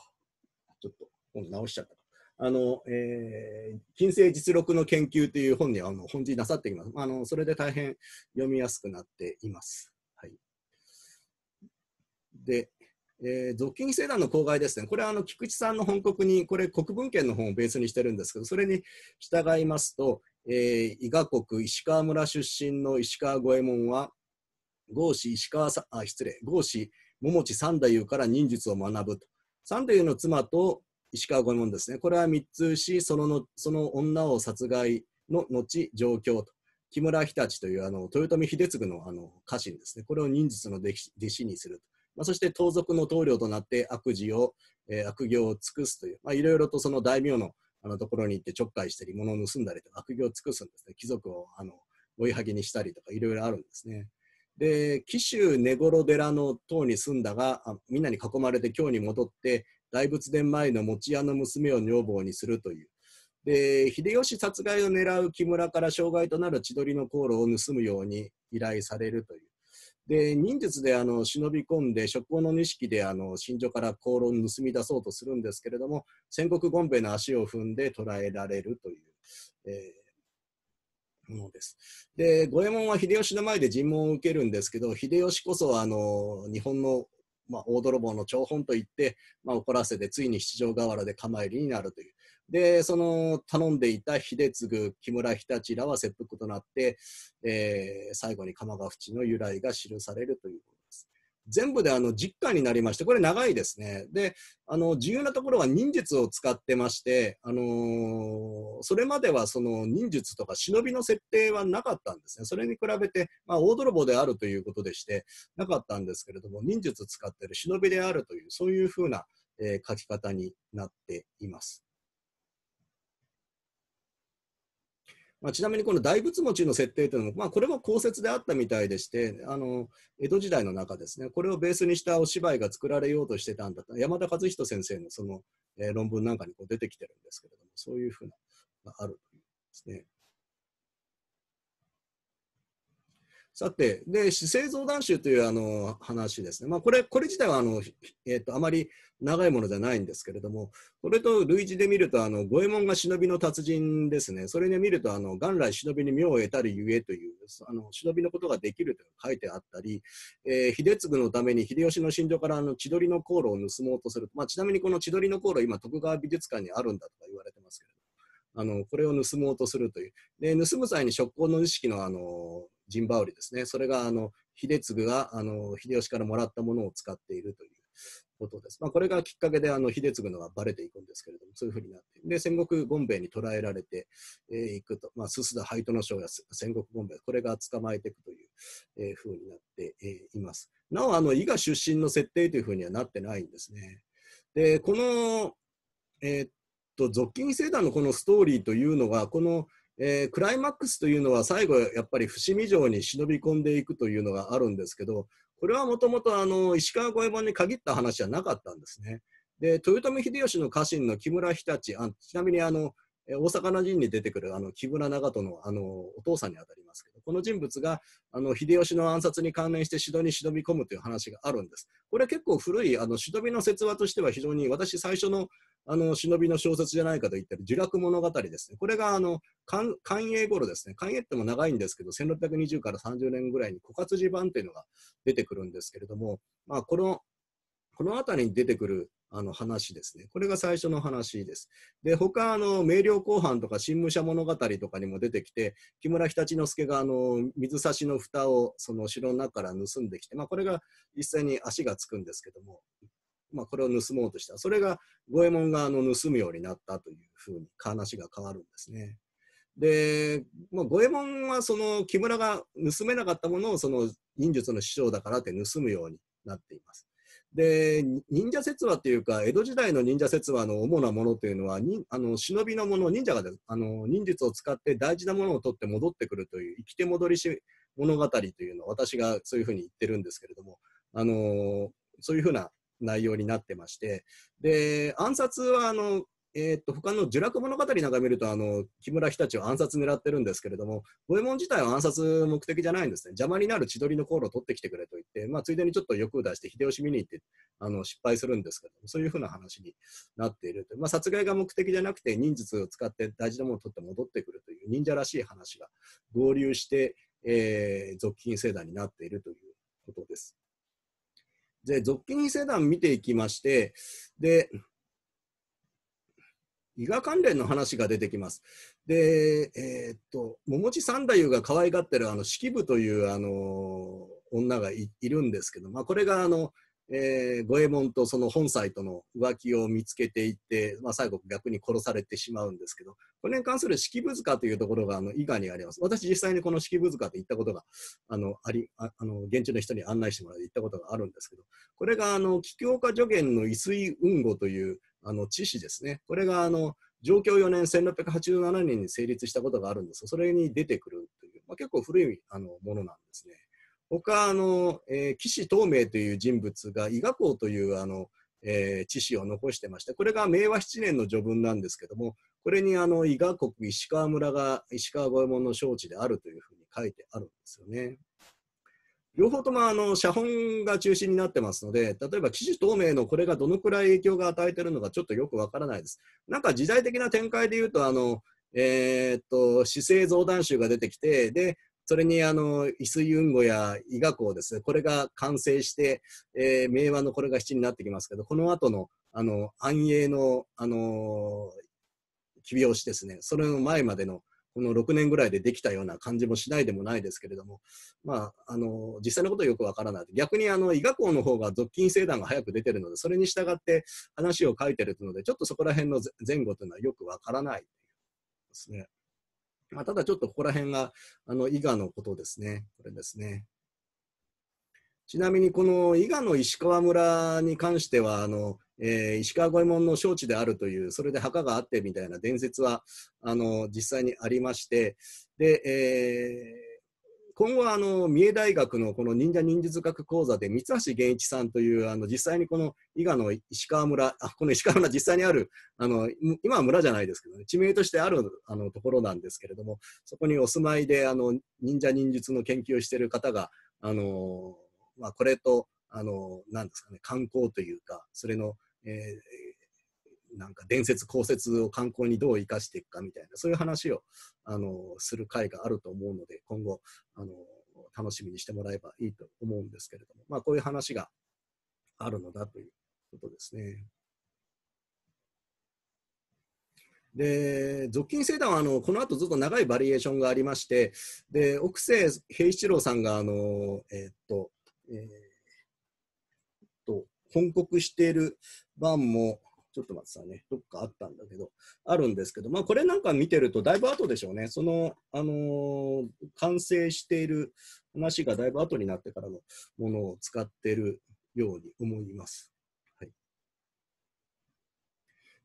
ちょっと本直しちゃったあの、えー、金星実力の研究という本にあの本地なさっています、まあ、あのそれで大変読みやすくなっています、はい、で、えー、独禁制団の公害ですね、これはあの菊池さんの本国に、これ、国文献の本をベースにしてるんですけど、それに従いますと、えー、伊賀国石川村出身の石川五右衛門は、郷氏石川さあ失礼郷氏桃地三太夫から忍術を学ぶと。三太夫の妻と石川五右衛門ですね、これは密通し、そののその女を殺害の後、上京と。木村日立というあの豊臣秀次のあの家臣ですね、これを忍術の弟子にすると。まあ、そして盗賊の棟梁となって悪事を、えー、悪行を尽くすという、まあ、いろいろとその大名のあのところに行ってちょっかいしたり、物を盗んだりとか、悪行を尽くすんですね。貴族をあの追いはぎにしたりとか、いろいろあるんですね。で、紀州根頃寺の塔に住んだが、みんなに囲まれて京に戻って、大仏殿前の餅屋の娘を女房にするという。で、秀吉殺害を狙う木村から障害となる千鳥の航路を盗むように依頼されるという。で忍術であの忍び込んで職後の錦であの新所から香炉を盗み出そうとするんですけれども戦国権兵衛の足を踏んで捕らえられるという、えー、ものですで五右衛門は秀吉の前で尋問を受けるんですけど秀吉こそあの日本の、まあ、大泥棒の張本といって、まあ、怒らせてついに七条河原で構入りになるというで、その頼んでいた秀次、木村日立らは切腹となって、えー、最後に鎌ヶ淵の由来が記されるということです。全部であの実家になりまして、これ長いですね。で、あの重要なところは忍術を使ってまして、あのー、それまではその忍術とか忍びの設定はなかったんですね。それに比べて、まあ、大泥棒であるということでして、なかったんですけれども、忍術使ってる忍びであるという、そういうふうな、えー、書き方になっています。まあ、ちなみにこの大仏餅の設定というのも、まあ、これは公設であったみたいでしてあの江戸時代の中ですねこれをベースにしたお芝居が作られようとしてたんだと山田和人先生のその、えー、論文なんかにこう出てきてるんですけれどもそういうふうなのがあるというですね。さて、で、製造談集というあの話ですね。まあ、これ、これ自体はあの、えっ、ー、と、あまり長いものじゃないんですけれども、これと類似で見ると、あの、五右衛門が忍びの達人ですね。それで見ると、あの、元来忍びに妙を得たりゆえという、あの、忍びのことができると書いてあったり、えー、秀次のために秀吉の心情からあの、千鳥の航路を盗もうとする。まあ、ちなみにこの千鳥の航路、今、徳川美術館にあるんだとか言われてますけれども。あの、これを盗もうとするという。で、盗む際に職工の意識の、あの、陣羽織ですね。それが、あの、秀次が、あの、秀吉からもらったものを使っているということです。まあ、これがきっかけで、あの、秀次のがばれていくんですけれども、そういうふうになって、で、戦国権兵衛に捕らえられていくと、まあ、すすだ灰戸の将や戦国権兵衛、これが捕まえていくという、えふうになっています。なお、あの、伊賀出身の設定というふうにはなってないんですね。で、この、えー、っと、側近星団のこのストーリーというのが、この、えー、クライマックスというのは最後やっぱり伏見城に忍び込んでいくというのがあるんですけどこれはもともと石川五右衛門に限った話じゃなかったんですね。で豊臣秀吉の家臣の木村日立あちなみにあのえ大阪の陣に出てくるあの木村長門のあのお父さんにあたりますけど、この人物があの秀吉の暗殺に関連して城に忍び込むという話があるんです。これは結構古いあの忍びの説話としては非常に私最初のあの忍びの小説じゃないかと言ったる呪落物語ですね。これがあの寛永頃ですね。寛永っても長いんですけど、1620から30年ぐらいに枯渇地版というのが出てくるんですけれども、まあ、このこの辺りに出てくるあの話ですね。これが最初の話です。で、他、あの、明瞭公判とか、新武者物語とかにも出てきて、木村日立之助が、あの、水差しの蓋を、その城の中から盗んできて、まあ、これが実際に足がつくんですけども、まあ、これを盗もうとした。それが、五右衛門が、あの、盗むようになったというふうに、話が変わるんですね。で、まあ、五右衛門は、その、木村が盗めなかったものを、その、忍術の師匠だからって盗むようになっています。で忍者説話というか江戸時代の忍者説話の主なものというのはあの忍びのもの忍者があの忍術を使って大事なものを取って戻ってくるという生きて戻りし物語というのを私がそういうふうに言ってるんですけれども、あのそういうふうな内容になってましてで暗殺はあのえー、っと他の「呪落物語」なんか見るとあの木村日立は暗殺狙ってるんですけれども五右衛門自体は暗殺目的じゃないんですね邪魔になる千鳥の航路を取ってきてくれと言って、まあ、ついでにちょっと欲を出して秀吉見に行ってあの失敗するんですけどそういうふうな話になっているとまあ、殺害が目的じゃなくて忍術を使って大事なものを取って戻ってくるという忍者らしい話が合流して、えー、俗金聖団になっているということです。で、俗金聖団見ていきまして、で、伊賀関連の話が出てきます。で、えー、っと、桃地三太夫が可愛がってる、あの、式部という、あの、女がいるんですけど、まあ、これが、あの、え五右衛門とその本妻との浮気を見つけていって、まあ、最後逆に殺されてしまうんですけど、これに関する式部塚というところがあの伊賀にあります。私実際にこの式部塚って行ったことが、あの、あり、ああの、現地の人に案内してもらって行ったことがあるんですけど、これがあの、桔梗家助言の伊水雲吾という、あの知事ですね、これがあの上京4年、1687年に成立したことがあるんですが、それに出てくるという、まあ、結構古いあのものなんですね。他あの、えー、岸東明という人物が伊賀公というあの、えー、知史を残してまして、これが明和7年の序文なんですけども、これにあの伊賀国石川村が石川五右衛門の招致であるというふうに書いてあるんですよね。両方ともあの写本が中心になってますので、例えば記事透明のこれがどのくらい影響が与えてるのかちょっとよくわからないです。なんか時代的な展開で言うと、あの、えー、っと、姿勢増談集が出てきて、で、それにあの、伊水雲語や伊賀校ですね、これが完成して、えー、明和のこれが七になってきますけど、この後の、あの、安永の、あのー、起病しですね、それの前までのこの6年ぐらいでできたような感じもしないでもないですけれども、まあ、あの実際のことはよくわからない逆にあの医学校の方が属菌生団が早く出てるのでそれに従って話を書いてるのでちょっとそこら辺の前後というのはよくわからないですね。まあ、ただちょっとここら辺があの伊賀のことですね。これですね。ちなみにこの伊賀の石川村に関してはあのえー、石川五右衛門の招致であるという、それで墓があってみたいな伝説は、あの、実際にありまして、で、えー今後あの三重大学のこの忍者忍術学講座で三橋源一さんというあの実際にこの伊賀の石川村あこの石川村実際にあるあの今は村じゃないですけど、ね、地名としてあるあのところなんですけれどもそこにお住まいであの忍者忍術の研究をしている方があの、まあ、これとあのなんですかね観光というかそれのえー、なんか伝説、公説を観光にどう生かしていくかみたいな、そういう話を、あの、する会があると思うので、今後、あの、楽しみにしてもらえばいいと思うんですけれども、まあ、こういう話があるのだということですね。で、属金星団はあのこの後ずっと長いバリエーションがありまして、で奥瀬平一郎さんがあの、えー、っと、えー、っと、本国している、版も、ちょっと待ってさね、どっかあったんだけど、あるんですけど、まあ、これなんか見てると、だいぶ後でしょうね。その、あのー、完成している話がだいぶ後になってからのものを使ってるように思います。はい、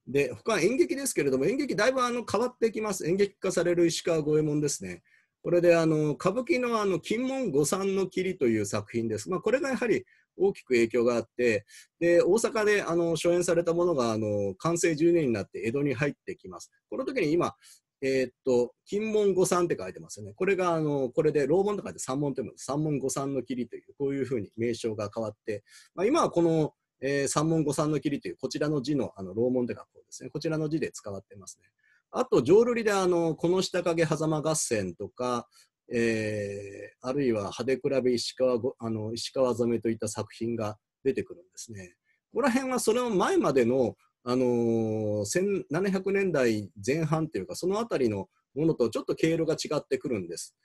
で、他演劇ですけれども、演劇だいぶあの変わってきます。演劇化される石川五右衛門ですね。これであの歌舞伎のあの金門五三の霧という作品です。まあ、これがやはり大きく影響があって、で、大阪で、あの、初演されたものが、あの、完成10年になって江戸に入ってきます。この時に今、えー、っと、金門五三って書いてますよね。これが、あの、これで、楼門とかで三門っても三門五三の霧という、こういうふうに名称が変わって、まあ、今はこの、えー、三門五三の霧という、こちらの字の、あの、と門って学校ですね。こちらの字で使われてますね。あと、浄瑠璃で、あの、この下影狭間合戦とか、えー、あるいは「派手比べ石川あの石川染め」といった作品が出てくるんですね。ここら辺はそれの前までの、あのー、1700年代前半というかその辺りのものとちょっと経路が違ってくるんです。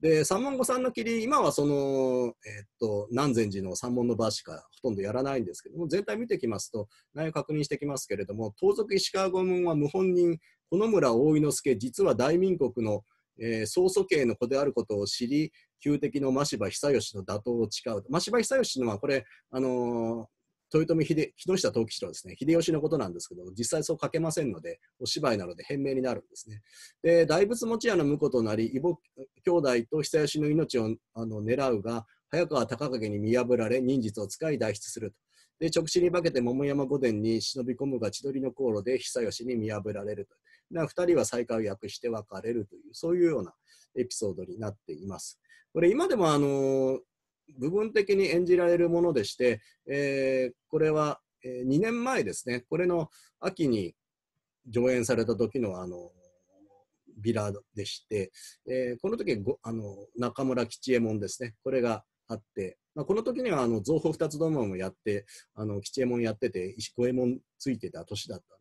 で三門御三のの霧今はその、えー、っと南禅寺の三門の場しかほとんどやらないんですけども全体見てきますと内容確認してきますけれども盗賊石川御門は謀反人この村大井之助実は大民国のえー、曹祖系の子であることを知り、旧敵の真柴久義の打倒を誓う。真柴久義のは、これ、あのー、豊臣秀、木下藤吉郎ですね、秀吉のことなんですけど、実際そう書けませんので、お芝居なので変名になるんですね。で、大仏持屋の婿となり、異母兄弟と久義の命をあの狙うが、早川隆景に見破られ、忍術を使い脱出すると。で、直進に化けて桃山御殿に忍び込むが千鳥の航路で久義に見破られると。2人は再会を訳して別れるという、そういうようなエピソードになっています。これ今でもあの部分的に演じられるものでして、えー、これは2年前ですね、これの秋に上演された時のあのビラでして、えー、この時あの中村吉右衛門ですね、これがあって、まあ、この時にはあの造法二つどももやって、あの吉右衛門やってて、石小右衛門ついてた年だった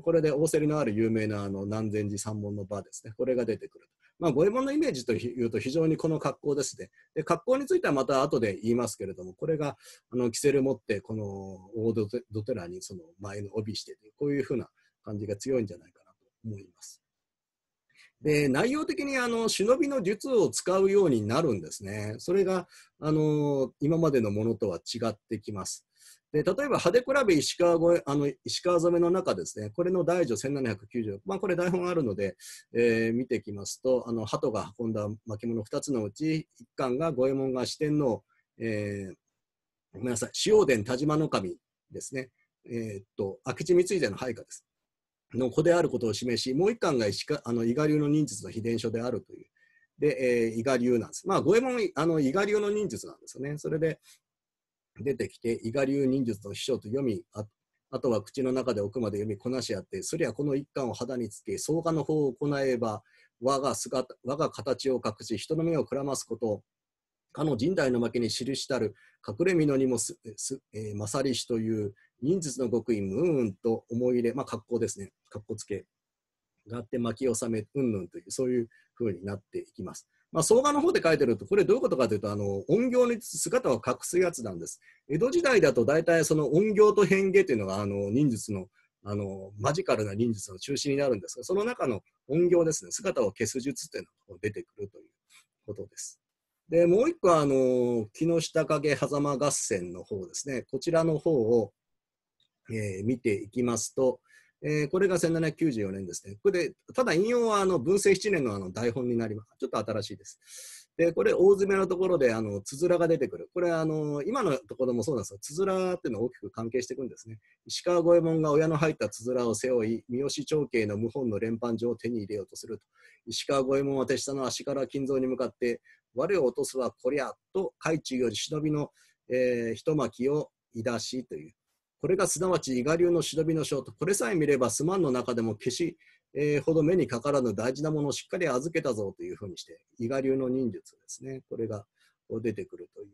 これで大せりのある有名なあの南禅寺三門の場ですね。これが出てくる。まあ、五右衛門のイメージというと非常にこの格好ですね。で、格好についてはまた後で言いますけれども、これが、あの、キセル持って、この大土寺にその前の帯してて、こういうふうな感じが強いんじゃないかなと思います。で、内容的にあの、忍びの術を使うようになるんですね。それが、あの、今までのものとは違ってきます。で例えば、派手比べ石川越あの石川染めの中ですね、これの大女1790、まあ、これ台本あるので、えー、見てきますと、あの鳩が運んだ巻物2つのうち、1巻が五右衛門が四天王、えー、ごめんなさい、塩殿田島の神ですね、えー、っと明智光秀の配下です。の子であることを示し、もう1巻が石川あの伊賀流の忍術の秘伝書であるという。で、えー、伊賀流なんです。まあ、五右衛門、あの、伊賀流の忍術なんですよね。それで、出てきて、伊賀流忍術の秘書と読み、ああとは口の中で奥まで読みこなし合って、そりゃこの一巻を肌につけ、創価の方を行えば、我が姿我が形を隠し、人の目をくらますこと、かの神代の負けに記したる隠れのにもすす、えー、勝りしという忍術の極意、ムーンと思い入れ、まあ、格好ですね、格好つけがあって、巻き納め、うんぬんという、そういうふうになっていきます。まあ、総画の方で書いてると、これどういうことかというと、あの音行に姿を隠すやつなんです。江戸時代だと大体その音行と変化というのがあの忍術のあのマジカルな忍術の中心になるんですが、その中の音行ですね、姿を消す術というのが出てくるということです。で、もう一個はあの木下影狭間合戦の方ですね、こちらの方を、えー、見ていきますと、えー、これが1794年ですね。これで、ただ引用はあの文政7年のあの台本になります。ちょっと新しいです。で、これ大詰めのところで、あの、つづらが出てくる。これ、あの、今のところもそうなんですが、つづらっていうのは大きく関係していくんですね。石川五右衛門が親の入ったつづらを背負い、三好長慶の謀反の連判状を手に入れようとすると。石川五右衛門は手下の足から金蔵に向かって、我を落とすはこりゃと、海中より忍びの、えー、一巻をいだしという。これがすなわち伊賀流の忍びの章と、これさえ見ればすまんの中でも消し、えー、ほど目にかからぬ大事なものをしっかり預けたぞというふうにして、伊賀流の忍術ですね。これが出てくるという。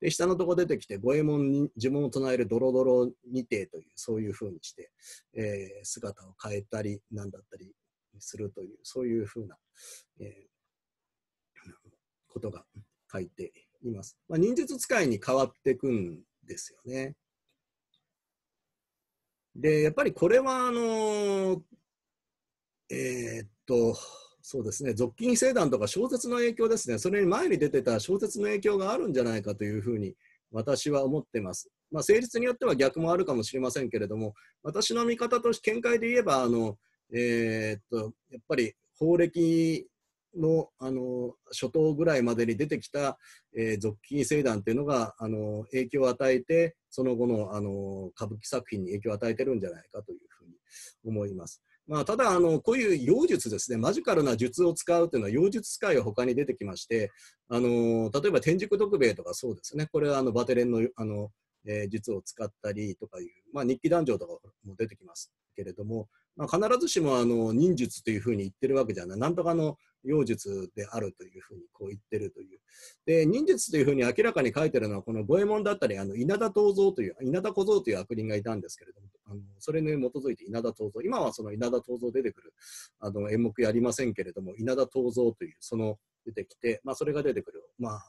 で、下のとこ出てきて、五右衛門に呪文を唱えるドロドロにてという、そういうふうにして、えー、姿を変えたり、なんだったりするという、そういうふうな、えー、ことが書いています。まあ、忍術使いに変わっていくんですよね。で、やっぱりこれは、あの、えー、っと、そうですね、俗金星団とか小説の影響ですね、それに前に出てた小説の影響があるんじゃないかというふうに私は思ってます。まあ、成立によっては逆もあるかもしれませんけれども、私の見方として、見解で言えば、あのえー、っとやっぱり法暦のあの初頭ぐらいまでに出てきた、えー、俗金星団というのがあの影響を与えてその後のあの歌舞伎作品に影響を与えてるんじゃないかというふうに思います。まあ、ただあの、こういう妖術ですね、マジカルな術を使うというのは妖術使いは他に出てきまして、あの例えば天竺徳兵衛とかそうですね、これはあのバテレンのあの、えー、術を使ったりとかいう、まあ、日記壇上とかも出てきますけれども、まあ、必ずしもあの忍術というふうに言ってるわけじゃない、なんとかの妖術であるというふうにこう言ってるという。で、忍術というふうに明らかに書いてるのは、この五右衛門だったり、あの稲田東蔵という、稲田小僧という悪人がいたんですけれども、あのそれに基づいて稲田東蔵、今はその稲田東蔵出てくるあの演目やりませんけれども、稲田東蔵という、その出てきて、まあ、それが出てくる。まあ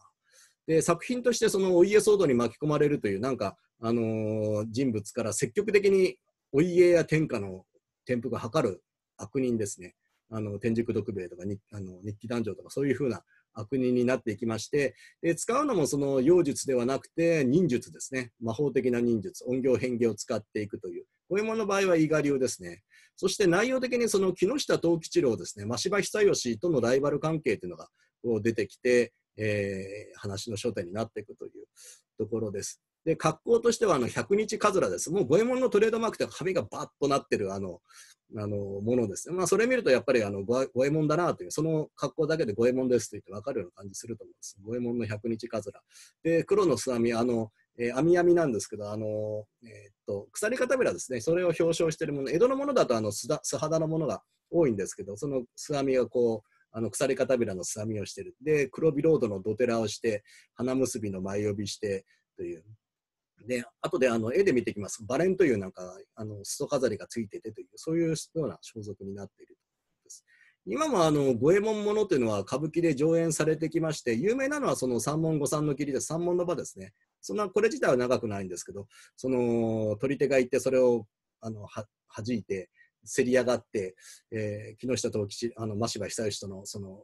で作品としてそのお家騒動に巻き込まれるというなんか、あのー、人物から積極的にお家や天下の転覆を図る悪人ですね。あの、天竺独兵とかにあの日記壇上とかそういうふうな悪人になっていきまして、で使うのもその妖術ではなくて忍術ですね。魔法的な忍術、音行変形を使っていくという。こういうものの場合は伊賀流ですね。そして内容的にその木下藤吉郎ですね、真柴久義とのライバル関係というのがこう出てきて、えー、話の焦点になっていくというところです。で格好としてはあの100日カズラです。もう五右衛門のトレードマークって髪がばっとなってるあのあのものですね。まあ、それ見るとやっぱりあの五右衛門だなという、その格好だけで五右衛門ですと言って分かるような感じすると思うんです。五右衛門の100日カズラ。で、黒のすあみ、あの、えー、網みなんですけど、あの、えー、っと、鎖片びらですね。それを表彰しているもの。江戸のものだとあの素だ素肌のものが多いんですけど、そのすあみがこう、あの鎖片びらのすあみをしてる。で、黒ビロードのドテラをして、花結びの前呼びしてという。で、後であの絵で見てきます。バレンというなんか、あの、裾飾りがついててという、そういうような装束になっているです。今もあの、五右衛門ものというのは歌舞伎で上演されてきまして、有名なのはその三門五三の霧で三門の場ですね。そんな、これ自体は長くないんですけど、その、取り手がいて、それを、あの、は、弾いて、競り上がって、えー、木下藤吉、あの、真柴久義との、その、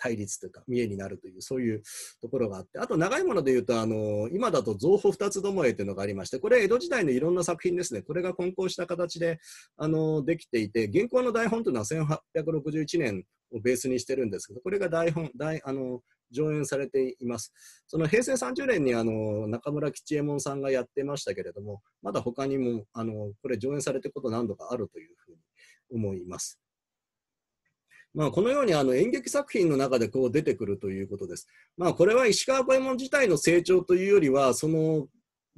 対立というか、見えになるという、そういうところがあって、あと長いもので言うと、あの今だと造法二つどもえというのがありまして、これ、江戸時代のいろんな作品ですね、これが混交した形であのできていて、現行の台本というのは1861年をベースにしてるんですけど、これが台本、台あの上演されています。その平成30年にあの中村吉右衛門さんがやってましたけれども、まだ他にもあのこれ上演されてること何度かあるというふうに思います。まあ、このようにあの演劇作品の中でこう出てくるということです。まあ、これは石川五右衛門自体の成長というよりはその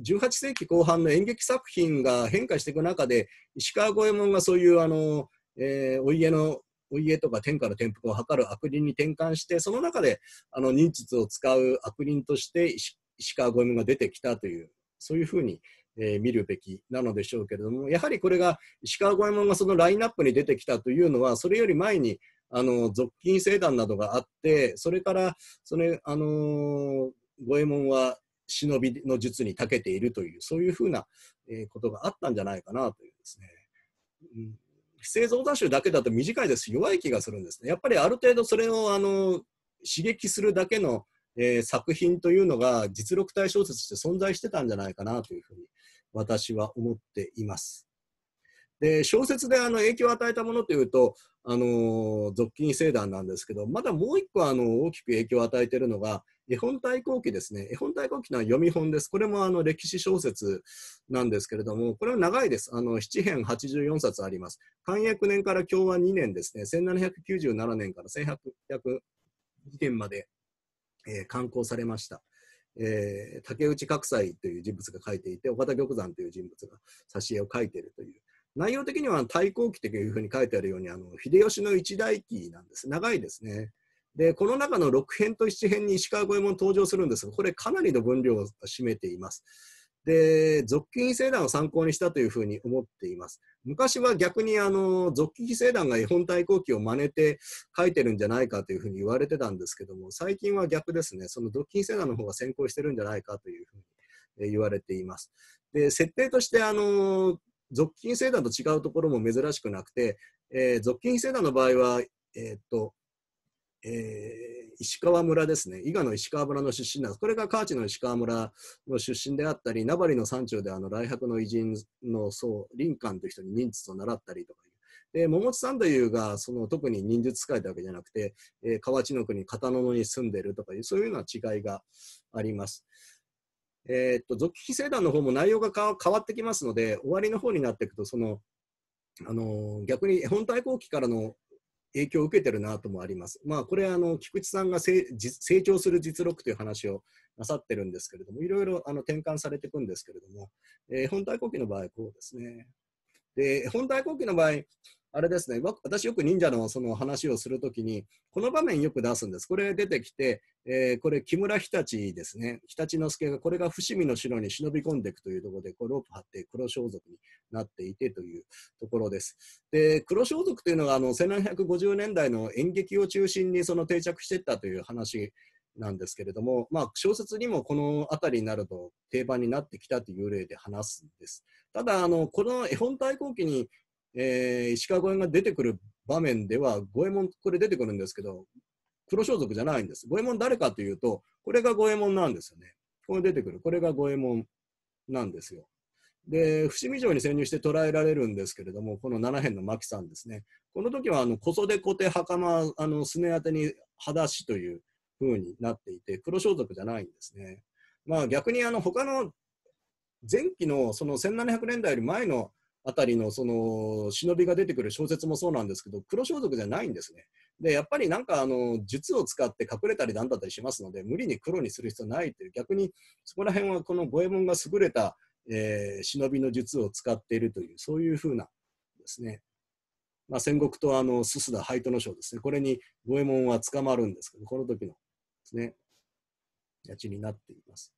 18世紀後半の演劇作品が変化していく中で石川五右衛門がそういうあの、えー、お家のお家とか天下の転覆を図る悪人に転換してその中であの忍術を使う悪人として石川五右衛門が出てきたというそういうふうに、えー、見るべきなのでしょうけれどもやはりこれが石川五右衛門がそのラインナップに出てきたというのはそれより前にあの俗金聖団などがあってそれからそれあの五右衛門は忍びの術に長けているというそういうふうな、えことがあったんじゃないかなというですね、うん、不造山集だけだと短いですし弱い気がするんですねやっぱりある程度それをあの刺激するだけの、えー、作品というのが実力対小説として存在してたんじゃないかなというふうに私は思っています。で小説であの影響を与えたものというとあの俗金聖団なんですけどまだもう一個あの大きく影響を与えているのが絵本対抗記ですね絵本対抗記のは読み本ですこれもあの歴史小説なんですけれどもこれは長いですあの7編84冊あります寛永年から共和2年ですね1797年から1802年まで、えー、刊行されましたえー、竹内角斎という人物が書いていて岡田玉山という人物が挿絵を描いているという内容的には太閤記というふうに書いてあるようにあの秀吉の一代記なんです長いですねでこの中の6編と7編に石川五右衛門登場するんですがこれかなりの分量を占めていますで俗金異性団を参考にしたというふうに思っています昔は逆にあの俗金異性団が絵本対抗記を真似て書いてるんじゃないかというふうに言われてたんですけども最近は逆ですねその俗金異性団の方が先行してるんじゃないかというふうに言われていますで設定としてあの属菌性団と違うところも珍しくなくて、えー、属菌性団の場合は、えー、っと、えー、石川村ですね、伊賀の石川村の出身なんです。これが河内の石川村の出身であったり、名張の山中であの来白の偉人の僧、林間という人に忍術を習ったりとかで、桃地さんというが、その特に忍術使いだけじゃなくて、えー、河内の国、片野に住んでるとかいう、そういうような違いがあります。えー、っと続期生団の方も内容が変わってきますので終わりの方になっていくとそのあの逆に本対抗期からの影響を受けてるなともあります。まあ、これあの菊池さんが成長する実力という話をなさってるんですけれども、いろいろあの転換されていくんですけれども、えー、本対抗期の場合こうですね。で、本体後期の場合、あれですね、私よく忍者のその話をするときに、この場面よく出すんです。これ出てきて、えー、これ木村日立ですね。日立之助が、これが伏見の城に忍び込んでいくというところで、こうロープ張って黒装束になっていてというところです。で、黒装束というのがあの1750年代の演劇を中心にその定着していったという話なんですけれども、まあ、小説にもこの辺りになると定番になってきたという例で話すんです。ただあのこの絵本対抗期にえー、石川五右衛門が出てくる場面では、五右衛門、これ出てくるんですけど、黒装束じゃないんです。五右衛門誰かというと、これが五右衛門なんですよね。これ出てくる。これが五右衛門なんですよ。で、伏見城に潜入して捉えられるんですけれども、この七辺の牧さんですね。この時は、あの、小袖小手袴、あの、すね当てに裸足という風になっていて、黒装束じゃないんですね。まあ逆に、あの、他の前期のその1700年代より前のあたりのその忍びが出てくる小説もそうなんですけど黒装束じゃないんですねでやっぱりなんかあの術を使って隠れたりなんだったりしますので無理に黒にする必要ないという逆にそこら辺はこの五右衛門が優れた、えー、忍びの術を使っているというそういうふうなですね、まあ、戦国とあの須田灰斗の将ですねこれに五右衛門は捕まるんですけどこの時のですねやちになっています。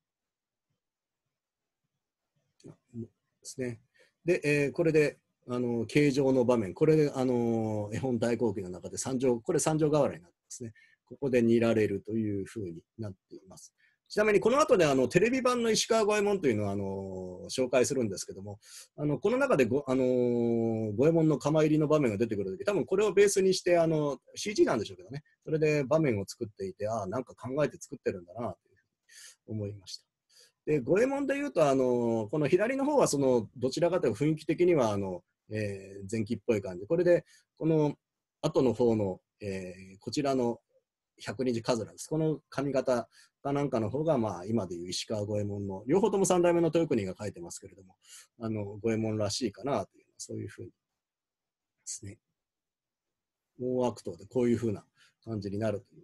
ですねで、えー、これで、あの、形状の場面、これで、あの、絵本大好機の中で三条、これ三条瓦になってますね。ここで煮られるというふうになっています。ちなみにこの後であのテレビ版の石川五右衛門というのをあの紹介するんですけども、あのこの中でご、あの五右衛門の釜入りの場面が出てくるとき、多分これをベースにしてあの CG なんでしょうけどね、それで場面を作っていて、ああ、なんか考えて作ってるんだなといううふに思いました。で五右衛門でいうとあのこの左の方はそのどちらかというと雰囲気的にはあの、えー、前期っぽい感じこれでこの後の方の、えー、こちらの百日カズラですこの髪型かなんかの方が、まあ、今でいう石川五右衛門の両方とも三代目の豊国が書いてますけれどもあの五右衛門らしいかなというそういうふうにですね大悪党でこういうふうな感じになるという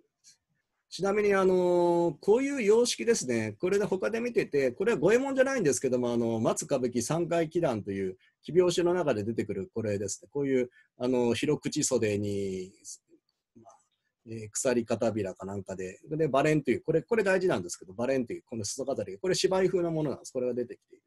ちなみに、あのこういう様式ですね、これで他で見てて、これは五右衛門じゃないんですけども、あの松歌舞伎三階祈壇という、奇病子の中で出てくるこれですね、こういう、あの広口袖に、まあえー、鎖片びらかなんかで、でバレンという、これ、これ大事なんですけど、バレンという、この裾飾り、これ芝居風なものなんです、これが出てきている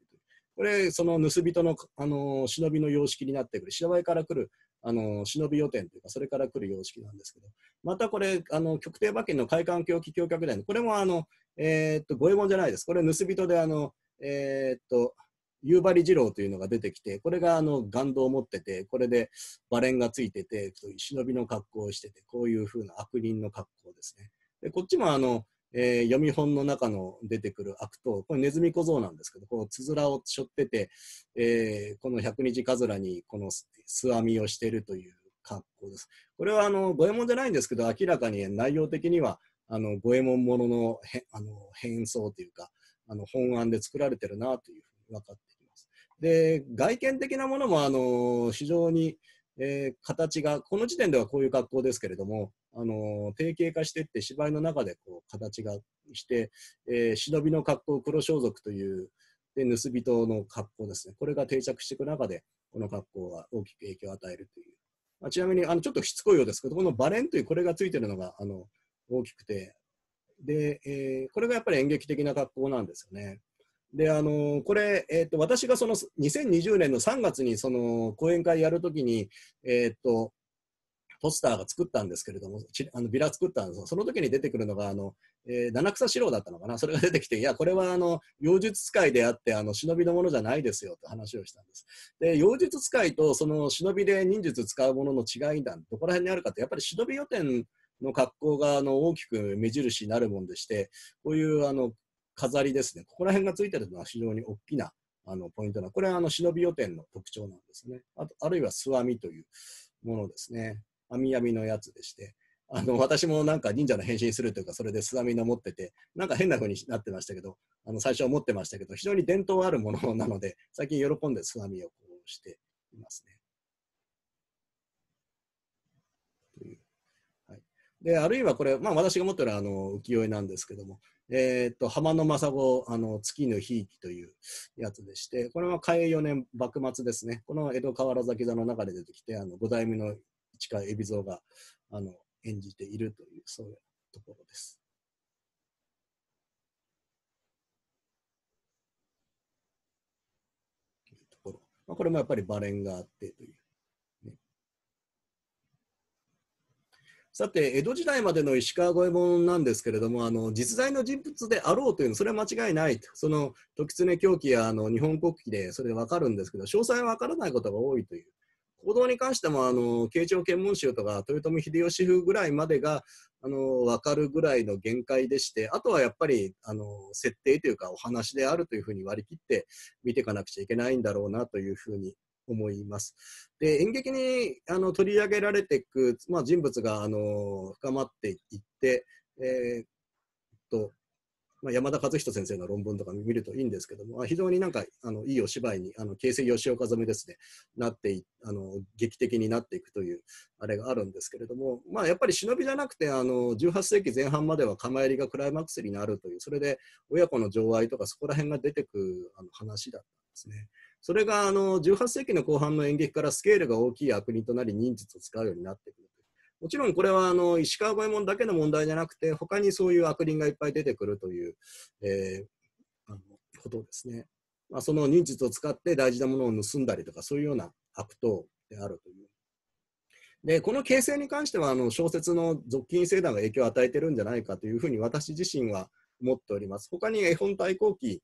これ、その盗人の、あの忍びの様式になってくる、芝居から来るあの忍び予定というか、それから来る様式なんですけど、またこれ、あの極定馬券の開館狂気橋脚伝、これもあの、えー、っと、五右衛門じゃないです。これ、盗人で、あの、えー、っと、夕張二郎というのが出てきて、これがあの岩道を持ってて、これでバレンがついてて、忍びの格好をしてて、こういうふうな悪人の格好ですね。でこっちもあの、えー、読み本の中の出てくる悪党、これネズミ小僧なんですけど、このつづらを背負ってて、えー、この百日かずらにこのす編みをしているという格好です。これはあの、五右衛門じゃないんですけど、明らかに内容的には、あの、五右衛門もののへあの変装というか、あの、本案で作られてるなというふうに分かっています。で、外見的なものも、あの、非常に、えー、形が、この時点ではこういう格好ですけれども、あの定型化していって芝居の中でこう形がして、えー、忍びの格好、黒装束というで盗人の格好ですね。これが定着していく中で、この格好は大きく影響を与えるという。まあ、ちなみに、あの、ちょっとしつこいようですけど、このバレンというこれがついてるのが、あの、大きくて、で、えー、これがやっぱり演劇的な格好なんですよね。であのこれ、えーと、私がその2020年の3月にその講演会やるときに、えーと、ポスターが作ったんですけれどもあのビラ作ったんですがその時に出てくるのがあの、えー、七草四郎だったのかなそれが出てきていやこれはあの妖術使いであってあの忍びのものじゃないですよと話をしたんです。で妖術使いとその忍びで忍術使うものの違いがどこら辺にあるかってやっぱり忍び予定の格好があの大きく目印になるもんでしてこういうあの飾りですね。ここら辺がついてるのは非常に大きなあのポイントな。これはあの忍び予定の特徴なんですね。あとあるいはわみというものですね。網やみのやつでして。あの私もなんか神社の変身するというか、それでわみの持ってて、なんか変な風になってましたけど、あの最初は持ってましたけど、非常に伝統あるものなので、最近喜んでわみをこうしていますね。というはい、であるいはこれ、まあ、私が持ってるあの浮世絵なんですけども、えー、っと、浜野正子、あの、月のひいきというやつでして、これは嘉永4年幕末ですね。この江戸河原崎座の中で出てきて、あの、五代目の市川海老蔵が、あの、演じているという、そういうところです。ところ。まあ、これもやっぱりバレンがあってという。さて、江戸時代までの石川五右衛門なんですけれども、あの実在の人物であろうというのそれは間違いないと、その時常狂気やあの日本国旗でそれで分かるんですけど、詳細は分からないことが多いという。行動に関しても、あの慶長検問集とか豊臣秀吉風ぐらいまでがあの分かるぐらいの限界でして、あとはやっぱりあの設定というか、お話であるというふうに割り切って見ていかなくちゃいけないんだろうなというふうに思います。で演劇にあの取り上げられていく、まあ、人物があの深まっていって、えー、っとまあ、山田和人先生の論文とか見るといいんですけども、非常になんかあのいいお芝居に、あの形成吉岡染めですね、なってあの劇的になっていくというあれがあるんですけれども、まあ、やっぱり忍びじゃなくて、あの18世紀前半までは釜入りがクライマックスになるという、それで親子の情愛とかそこら辺が出てくるあの話だったんですね。それがあの18世紀の後半の演劇からスケールが大きい悪人となり忍術を使うようになってくる。もちろんこれはあの石川五右衛門だけの問題じゃなくて他にそういう悪人がいっぱい出てくるという、えー、あのことですね。まあ、その忍術を使って大事なものを盗んだりとかそういうような悪党であるという。でこの形成に関してはあの小説の俗金聖団が影響を与えてるんじゃないかというふうに私自身は思っております。他に絵本対抗期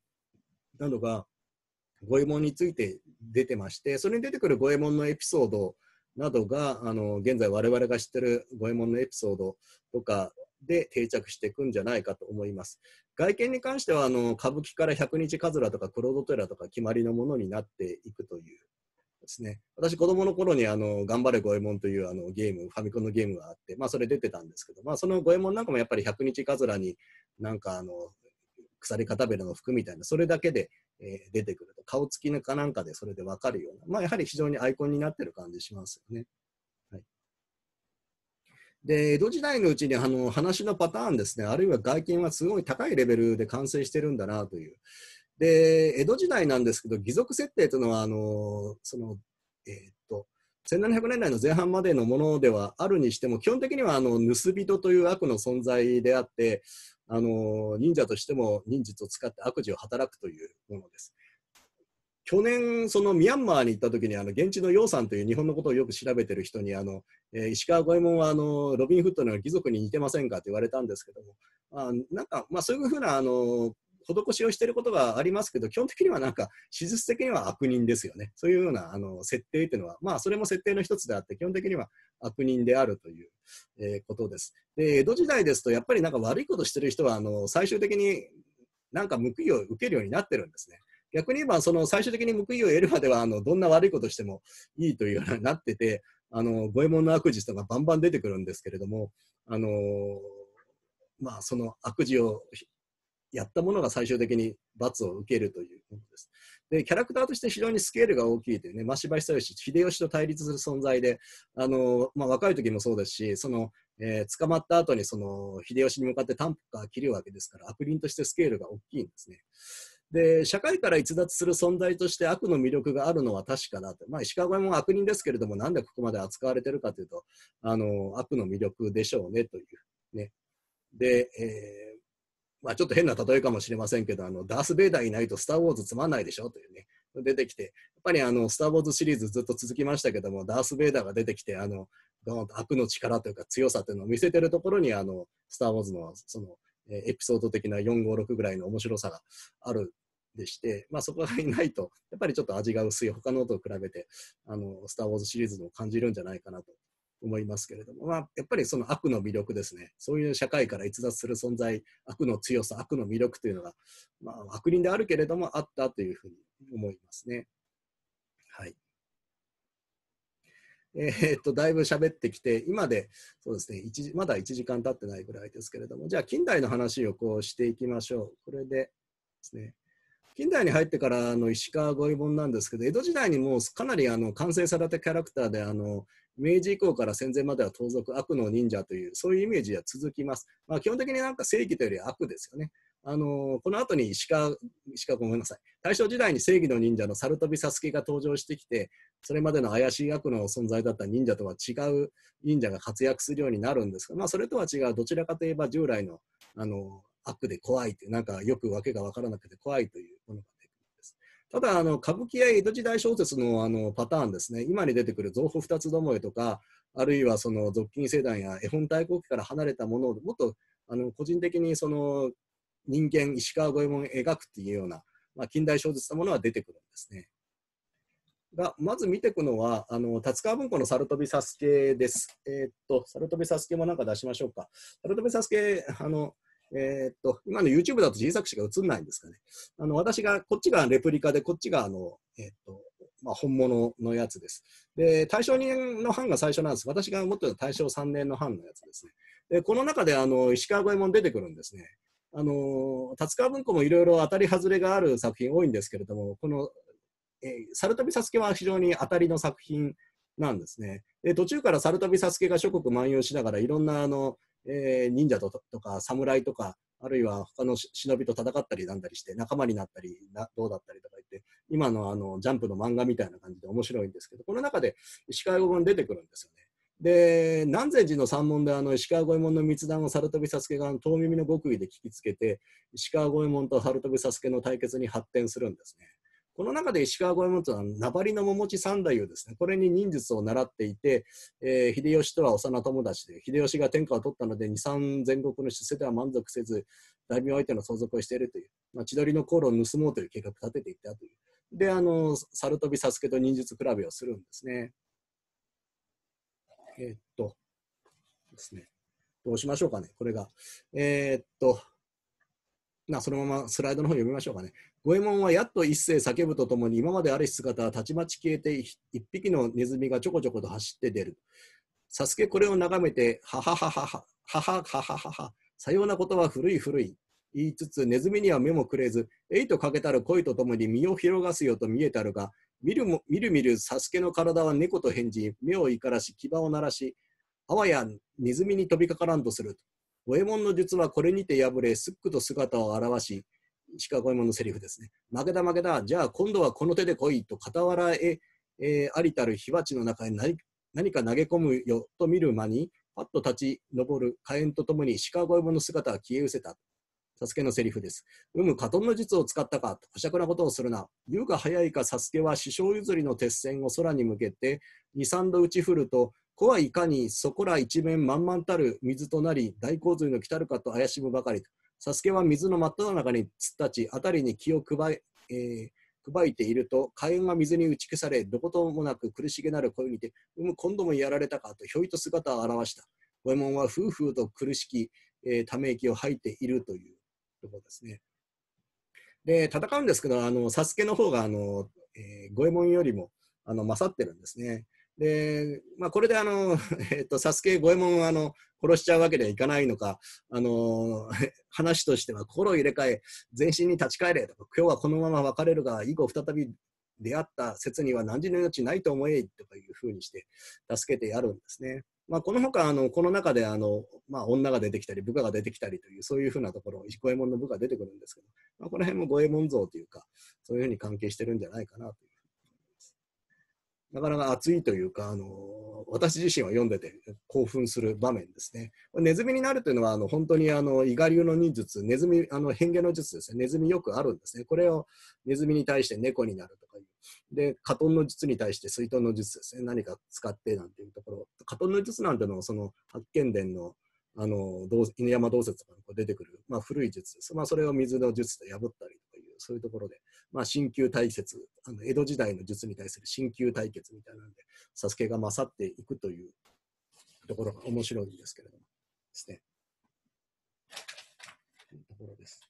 などが五右衛門について出てまして、それに出てくる五右衛門のエピソードなどが、あの、現在我々が知ってる五右衛門のエピソードとかで定着していくんじゃないかと思います。外見に関しては、あの、歌舞伎から百日かずらとか黒土寺とか決まりのものになっていくというですね。私、子供の頃に、あの、頑張れ五右衛門というあのゲーム、ファミコンのゲームがあって、まあ、それ出てたんですけど、まあ、その五右衛門なんかもやっぱり百日かずらになんか、あの、鎖片べらの服みたいな、それだけでえー、出てくると、顔つきかなんかでそれでわかるような、まあ、やはり非常にアイコンになってる感じしますよね。はい、で江戸時代のうちにあの話のパターンですね、あるいは外見はすごい高いレベルで完成してるんだなという。で江戸時代なんですけど、義賊設定というのはあのその、えー、っと1700年代の前半までのものではあるにしても基本的にはあの盗人という悪の存在であってあの忍者としても忍術を使って悪事を働くというものです。去年、そのミャンマーに行った時にあの現地の楊さんという日本のことをよく調べてる人にあの、えー、石川五右衛門はあのロビン・フッドの義族に似てませんかと言われたんですけどもあなんか、まあ、そういうふうなあの施しをしていることがありますけど、基本的にはなんか、手術的には悪人ですよね。そういうようなあの設定というのは、まあ、それも設定の一つであって、基本的には悪人であるという、えー、ことです。で、江戸時代ですと、やっぱりなんか悪いことしてる人は、あの、最終的になんか報いを受けるようになってるんですね。逆に言えば、その最終的に報いを得るまでは、あの、どんな悪いことしてもいいというようになってて、あの、五右衛門の悪事とかバンバン出てくるんですけれども、あのまあ、その悪事をやったものが最終的に罰を受けるというものです。で、キャラクターとして非常にスケールが大きいというね、真柴久義、秀吉と対立する存在で、あの、まあ、若い時もそうですし、その、えー、捕まった後にその、秀吉に向かって担保が切るわけですから、悪人としてスケールが大きいんですね。で、社会から逸脱する存在として悪の魅力があるのは確かだと。まあ、石川も悪人ですけれども、なんでここまで扱われてるかというと、あの、悪の魅力でしょうね、という。ね。で、えーまあ、ちょっと変な例えかもしれませんけど、あのダース・ベイダーいないと、スター・ウォーズつまんないでしょというね、出てきて、やっぱりあのスター・ウォーズシリーズずっと続きましたけども、ダース・ベイダーが出てきて、あのガーンと悪の力というか強さというのを見せてるところに、あのスター・ウォーズのそのエピソード的な456ぐらいの面白さがあるでして、まあ、そこがいないと、やっぱりちょっと味が薄い、他のと比べて、あのスター・ウォーズシリーズも感じるんじゃないかなと思いますけれども、まあ、やっぱりその悪の魅力ですね。そういう社会から逸脱する存在、悪の強さ、悪の魅力というのが、まあ、悪人であるけれども、あったというふうに思いますね。はい。えー、っと、だいぶ喋ってきて、今で、そうですね、まだ1時間経ってないぐらいですけれども、じゃあ、近代の話をこうしていきましょう。これでですね。近代に入ってからの石川五右衛門なんですけど江戸時代にもうかなりあの完成されたキャラクターであの明治以降から戦前までは盗賊悪の忍者というそういうイメージが続きます、まあ、基本的になんか正義というよりは悪ですよねあのこの後に石川石川ごめんなさい大正時代に正義の忍者の猿飛サスケが登場してきてそれまでの怪しい悪の存在だった忍者とは違う忍者が活躍するようになるんですが、まあ、それとは違うどちらかといえば従来のあの悪で怖いというなんかよくわけが分からなくて怖いというものがただあの歌舞伎や江戸時代小説のあのパターンですね今に出てくる「造歩二つどもえ」とかあるいはその俗金世代や絵本大国期から離れたものをもっとあの個人的にその人間石川五右衛門を描くっていうような、まあ、近代小説のものは出てくるんですね。がまず見ていくのはあの達川文庫の「猿飛びサスケ」です。えー、っと「猿飛びサスケ」もなんか出しましょうか。猿飛びサスケあのえー、っと、今の YouTube だと小さくしか映んないんですかね。あの、私が、こっちがレプリカで、こっちが、あの、えー、っと、まあ、本物のやつです。で、大正2年の版が最初なんです。私が持ってた大正3年の版のやつですね。で、この中で、あの、石川五右衛門出てくるんですね。あの、達川文庫もいろいろ当たり外れがある作品多いんですけれども、この、えー、猿飛サスケは非常に当たりの作品なんですね。で、途中から猿飛サスケが諸国漫遊しながら、いろんな、あの、えー、忍者ととか侍とか、あるいは他の忍びと戦ったりなんだりして、仲間になったりな、どうだったりとか言って、今のあのジャンプの漫画みたいな感じで面白いんですけど、この中で石川五門出てくるんですよね。で、南禅寺の三門であの石川五右衛門の密談を猿飛佐助が遠耳の極意で聞きつけて、石川五右衛門と猿飛佐助の対決に発展するんですね。この中で石川五右衛門というのは名張の桃地三太夫ですねこれに忍術を習っていて、えー、秀吉とは幼友達で秀吉が天下を取ったので二三全国の出世では満足せず大名相手の相続をしているという、まあ、千鳥の航路を盗もうという計画を立てていったという。であの猿飛びサスケと忍術比べをするんですね。えー、っとですね。どうしましょうかね、これが。えー、っと、なそのままスライドの方読みましょうかね。五右衛門はやっと一声叫ぶとともに、今まである姿はたちまち消えて、一匹のネズミがちょこちょこと走って出る。サスケこれを眺めて、ははははは、はははははは、さようなことは古い古い。言いつつ、ネズミには目もくれず、えいとかけたる恋とともに身を広がすよと見えたるが、見るもみるみるサスケの体は猫と返事、目を怒らし、牙を鳴らし、あわやネズミに飛びかからんとする。五右衛門の術はこれにて破れ、すっくと姿を現し、鹿五右衛門のセリフですね。負けた負けた、じゃあ今度はこの手で来いと傍らへ、えー、ありたる火鉢の中へ何何か投げ込むよと見る間に、パッと立ち上る火炎とともに鹿五右衛門の姿は消え失せた。サスケのセリフです。うむ、カトンの術を使ったか、保釈なことをするな。言うが早いか、サスケは師匠譲りの鉄線を空に向けて、2、3度打ち振ると、子はいかにそこら一面満々たる水となり、大洪水の来たるかと怪しむばかりサスケは水の真っ只中に突っ立ち、辺りに気を配えー、配いていると、火炎が水に打ち消され、どこともなく苦しげなる声にて、うむ、今度もやられたかと、ひょいと姿を現した。五右衛門はふうふうと苦しき、えー、ため息を吐いているという。ところですね。で、戦うんですけど、あの、サスケの方が、あの、え門よりも、あの、勝ってるんですね。で、まあ、これであの、えっ、と、サスケ、五右衛門をあの、殺しちゃうわけにはいかないのか、あの、話としては心を入れ替え、全身に立ち返れとか、今日はこのまま別れるが、以後再び出会った説には何時の余地ないと思え、とかいうふうにして、助けてやるんですね。まあ、このほか、あの、この中で、あの、まあ、女が出てきたり、部下が出てきたりという、そういうふうなところ、五右衛門の部下出てくるんですけど、まあ、この辺も五右衛門像というか、そういうふうに関係してるんじゃないかなというなかなか熱いというか、あの私自身は読んでて興奮する場面ですね。ネズミになるというのは、あの本当にあの伊賀流の忍術、ネズミ、あの変化の術ですね、ネズミよくあるんですね。これをネズミに対して猫になるとかいうで、カトの術に対して水遁の術ですね、何か使ってなんていうところ、カトの術なんてのは、その発見伝のあの犬山洞説とかに出てくる、まあ、古い術です、まあ、それを水の術で破ったりという、そういうところで、まあ、新旧対決、あの江戸時代の術に対する新旧対決みたいなんで、サスケが勝っていくというところが面白いんですけれどもですね。というところです。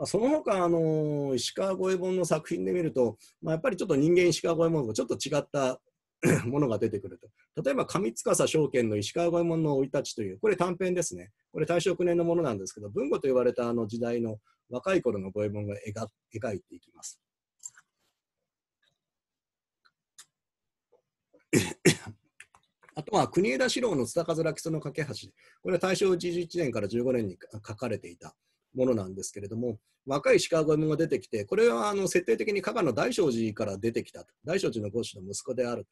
まあ、その他、あの石川五右衛門の作品で見ると、まあ、やっぱりちょっと人間石川五右衛門とちょっと違った ものが出てくると。例えば、上司証券の石川五右衛門の生い立ちという、これ短編ですね。これ大正9年のものなんですけど、文語と言われたあの時代の若い頃の五右衛門が描いていきます。あとは国枝四郎の「津田かずら基礎の架け橋」これは大正11年から15年に書かれていたものなんですけれども若い鹿カ犬が出てきてこれはあの設定的に加賀の大聖寺から出てきた大聖寺の御師の息子である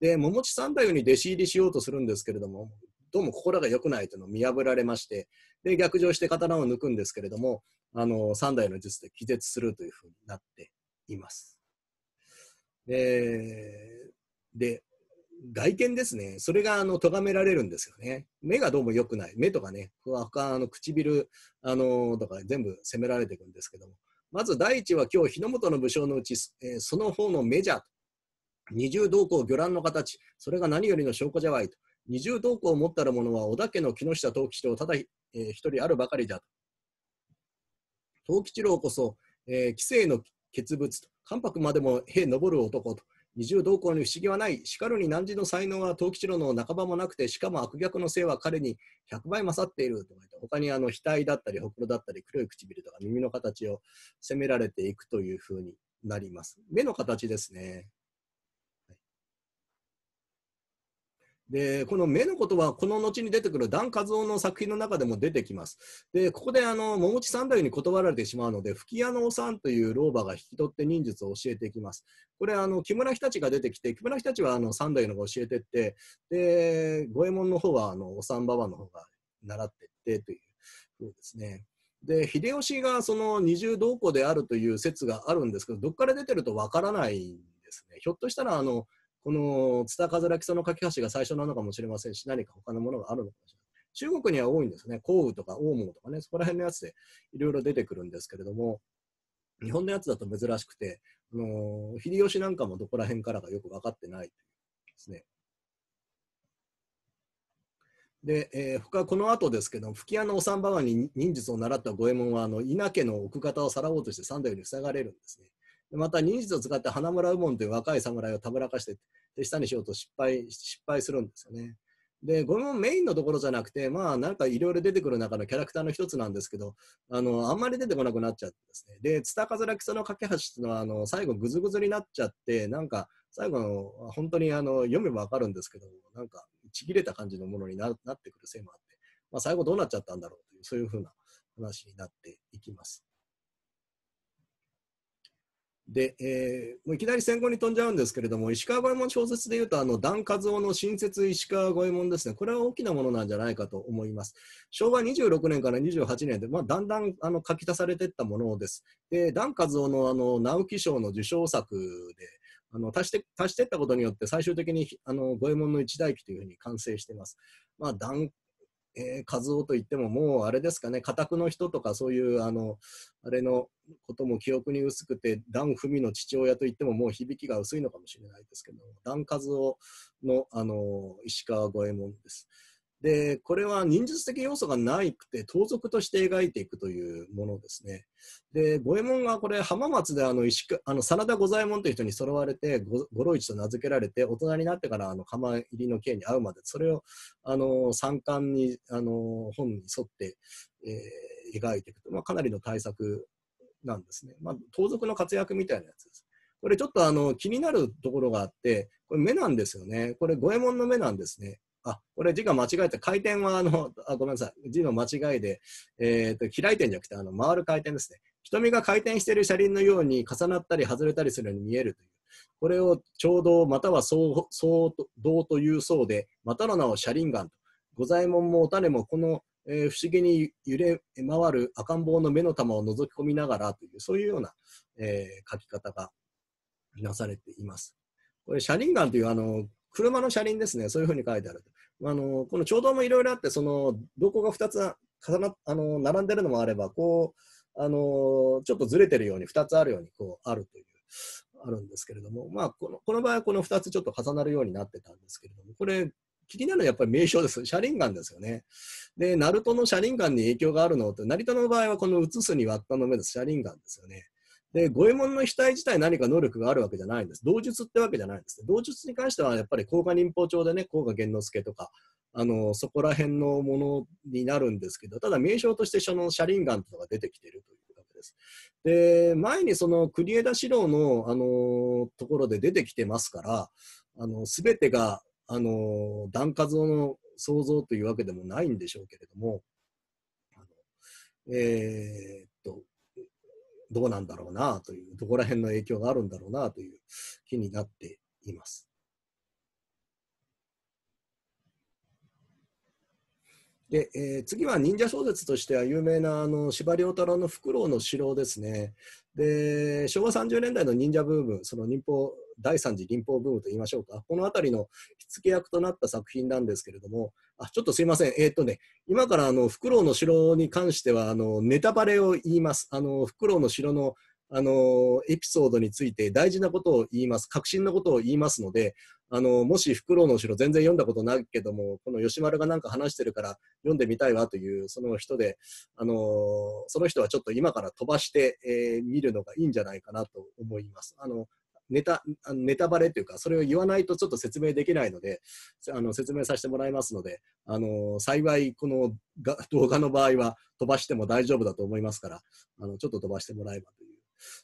というで桃地三太夫に弟子入りしようとするんですけれどもどうも心が良くないというのを見破られましてで逆上して刀を抜くんですけれどもあの三代の術で気絶するというふうになっています。でで外見ですね。それが、あの、咎められるんですよね。目がどうも良くない。目とかね、ふわふわ、あの、唇、あの、とか全部責められていくんですけども。まず第一は今日、日の本の武将のうち、えー、その方のメジャー、二重道行魚卵の形、それが何よりの証拠じゃわいと。二重道行を持ったる者は織田家の木下藤吉郎ただ一、えー、人あるばかりだと。藤吉郎こそ、えー、紀の傑物と、関白までも兵登る男と、二重同行に不思議はない。しかるに何時の才能は藤吉郎の半ばもなくて、しかも悪逆の性は彼に100倍勝っているとか言て、他にあの額だったり、ほくろだったり、黒い唇とか耳の形を責められていくというふうになります。目の形ですね。でこの目のことはこの後に出てくる段和夫の作品の中でも出てきますでここであの桃地三代に断られてしまうので吹屋のおさんという老婆が引き取って忍術を教えていきますこれあの木村日立が出てきて木村日立はあの三代のが教えてってで五右衛門の方はあのおさんばばの方が習ってってというふうですねで秀吉がその二重同行であるという説があるんですけどどっから出てるとわからないんですねひょっとしたらあのこの蔦タらズラの架け橋が最初なのかもしれませんし、何か他のものがあるのかもしれない。中国には多いんですね。降雨とかオウとかね、そこら辺のやつでいろいろ出てくるんですけれども、日本のやつだと珍しくて、あの秀吉なんかもどこら辺からかよく分かってないですね。で、えー、他この後ですけど、吹屋のお三婆に忍術を習った五右衛門は、あの稲家の奥方をさらおうとして三代に塞がれるんですね。また忍術を使って花村右門という若い侍をたぶらかして手下にしようと失敗失敗するんですよね。で、これもメインのところじゃなくて、まあなんかいろいろ出てくる中のキャラクターの一つなんですけど、あの、あんまり出てこなくなっちゃってですね。で、ツタカズラキソの架け橋っていうのは、あの、最後グズグズになっちゃって、なんか最後の、本当にあの、読めばわかるんですけど、なんかちぎれた感じのものになってくるせいもあって、まあ最後どうなっちゃったんだろうという、そういうふうな話になっていきます。で、えー、もういきなり戦後に飛んじゃうんですけれども、石川五右衛門小説でいうと、あの、段和夫の新設石川五右衛門ですね、これは大きなものなんじゃないかと思います。昭和26年から28年で、まあ、だんだん、あの、書き足されていったものです。で、段和夫の、あの、直木賞の受賞作で、あの足して足していったことによって最終的にあの五右衛門の一代記というふうに完成しています。まあ、段えー、和夫といってももうあれですかね家宅の人とかそういうあのあれのことも記憶に薄くて段文の父親といってももう響きが薄いのかもしれないですけど段和夫のあの石川五右衛門です。で、これは忍術的要素がないくて、盗賊として描いていくというものですね。で、五右衛門がこれ、浜松であの石あの真田五左衛門という人に揃われて、五郎一と名付けられて、大人になってからあの釜入りの刑に遭うまで、それをあの三冠に、あの本に沿って、えー、描いていくと、まあ、かなりの対策なんですね。まあ、盗賊の活躍みたいなやつです。これちょっとあの気になるところがあって、これ目なんですよね。これ五右衛門の目なんですね。あ、これ字が間違えて、回転はあの、あごめんなさい、字の間違いで、えー、と開いてんじゃなくて、あの回る回転ですね。瞳が回転している車輪のように重なったり外れたりするように見えるという。これをちょうどまたは相相同というそうで、またの名を車輪眼と。ご左衛門もお種もこの、えー、不思議に揺れ回る赤ん坊の目の玉を覗き込みながらという、そういうような、えー、書き方がなされています。これ、車輪眼というあの車の車輪ですね、そういうふうに書いてある。あのこのうどもいろいろあって、そのどこが2つ重なあの並んでるのもあれば、こうあのちょっとずれてるように2つあるようにこうあるという。あるんですけれども、まあ、このこの場合はこの2つちょっと重なるようになってたんですけれども、これ、気になるのはやっぱり名称です。車輪眼ですよね。で、ナルトの車輪眼に影響があるのって、成田の場合はこの映すに割ったの目です。車輪眼ですよね。で、五右衛門の額自体何か能力があるわけじゃないんです。同術ってわけじゃないんです。同術に関してはやっぱり甲賀忍法帳でね、甲賀源之助とか、あの、そこら辺のものになるんですけど、ただ名称としてその車輪眼とかが出てきているというわけです。で、前にその国枝四郎の、あの、ところで出てきてますから、あの、すべてが、あの、段数の創造というわけでもないんでしょうけれども、えー、どうなんだろうなという、どこら辺の影響があるんだろうなという気になっています。で、えー、次は忍者小説としては有名なあの司馬遼太郎の「フクロウの城」ですね。で昭和30年代の忍者ブームその忍法第三次林法ブームと言いましょうか、この辺りの火付け役となった作品なんですけれども、あちょっとすいません、えー、っとね、今からあのフクロウの城に関してはあのネタバレを言います。あのフクロウの城のあのエピソードについて大事なことを言います、確信のことを言いますので、あのもしフクロウの城全然読んだことないけども、この吉丸がなんか話してるから読んでみたいわというその人で、あのその人はちょっと今から飛ばして、えー、見るのがいいんじゃないかなと思います。あのネタネタバレというか、それを言わないとちょっと説明できないので、あの説明させてもらいますので、あの幸い、このが 動画の場合は飛ばしても大丈夫だと思いますから、あのちょっと飛ばしてもらえばという。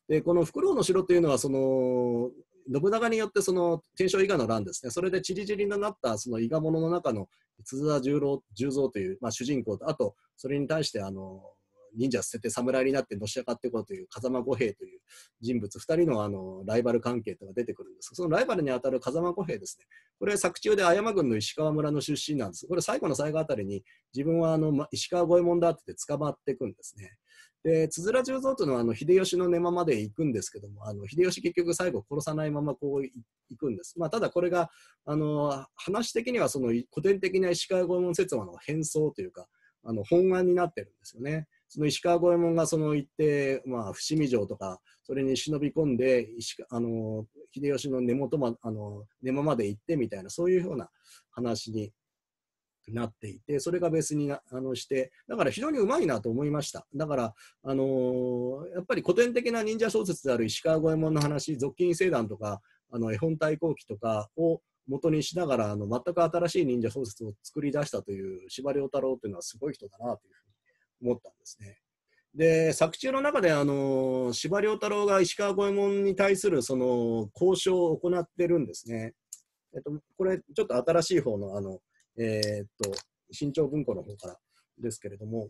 でこのフクロウの城というのはその信長によってその天正伊賀の乱ですね、それでちりぢりになったその伊賀者の中の津田十郎十蔵という、まあ、主人公と、あとそれに対してあの忍者捨てて侍になってのし上がっていこうという風間五平という人物2人のあのライバル関係とかが出てくるんですそのライバルにあたる風間五平ですねこれ作中で綾山郡の石川村の出身なんですこれ最後の最後あたりに自分はあの石川五右衛門だって捕まっていくんですねでつづら十三というのはあの秀吉の寝間まで行くんですけどもあの秀吉結局最後殺さないままこう行くんです、まあ、ただこれがあの話的にはその古典的な石川五右衛門説話の変装というかあの本案になってるんですよね。その石川五右衛門がその行って、まあ、伏見城とか、それに忍び込んで、石あの秀吉の根元まあの根間まで行ってみたいな、そういうような話になっていて、それが別になあのして、だから非常にうまいなと思いました。だから、あのやっぱり古典的な忍者小説である石川五右衛門の話、俗金星団とか、あの絵本対抗期とかを元にしながら、あの全く新しい忍者小説を作り出したという司馬遼太郎というのはすごい人だなというふうに思ったんですね。で作中の中であの司馬遼太郎が石川五右衛門に対するその交渉を行ってるんですね。えっと、これちょっと新しい方のあの、えー、っと新潮文庫の方からですけれども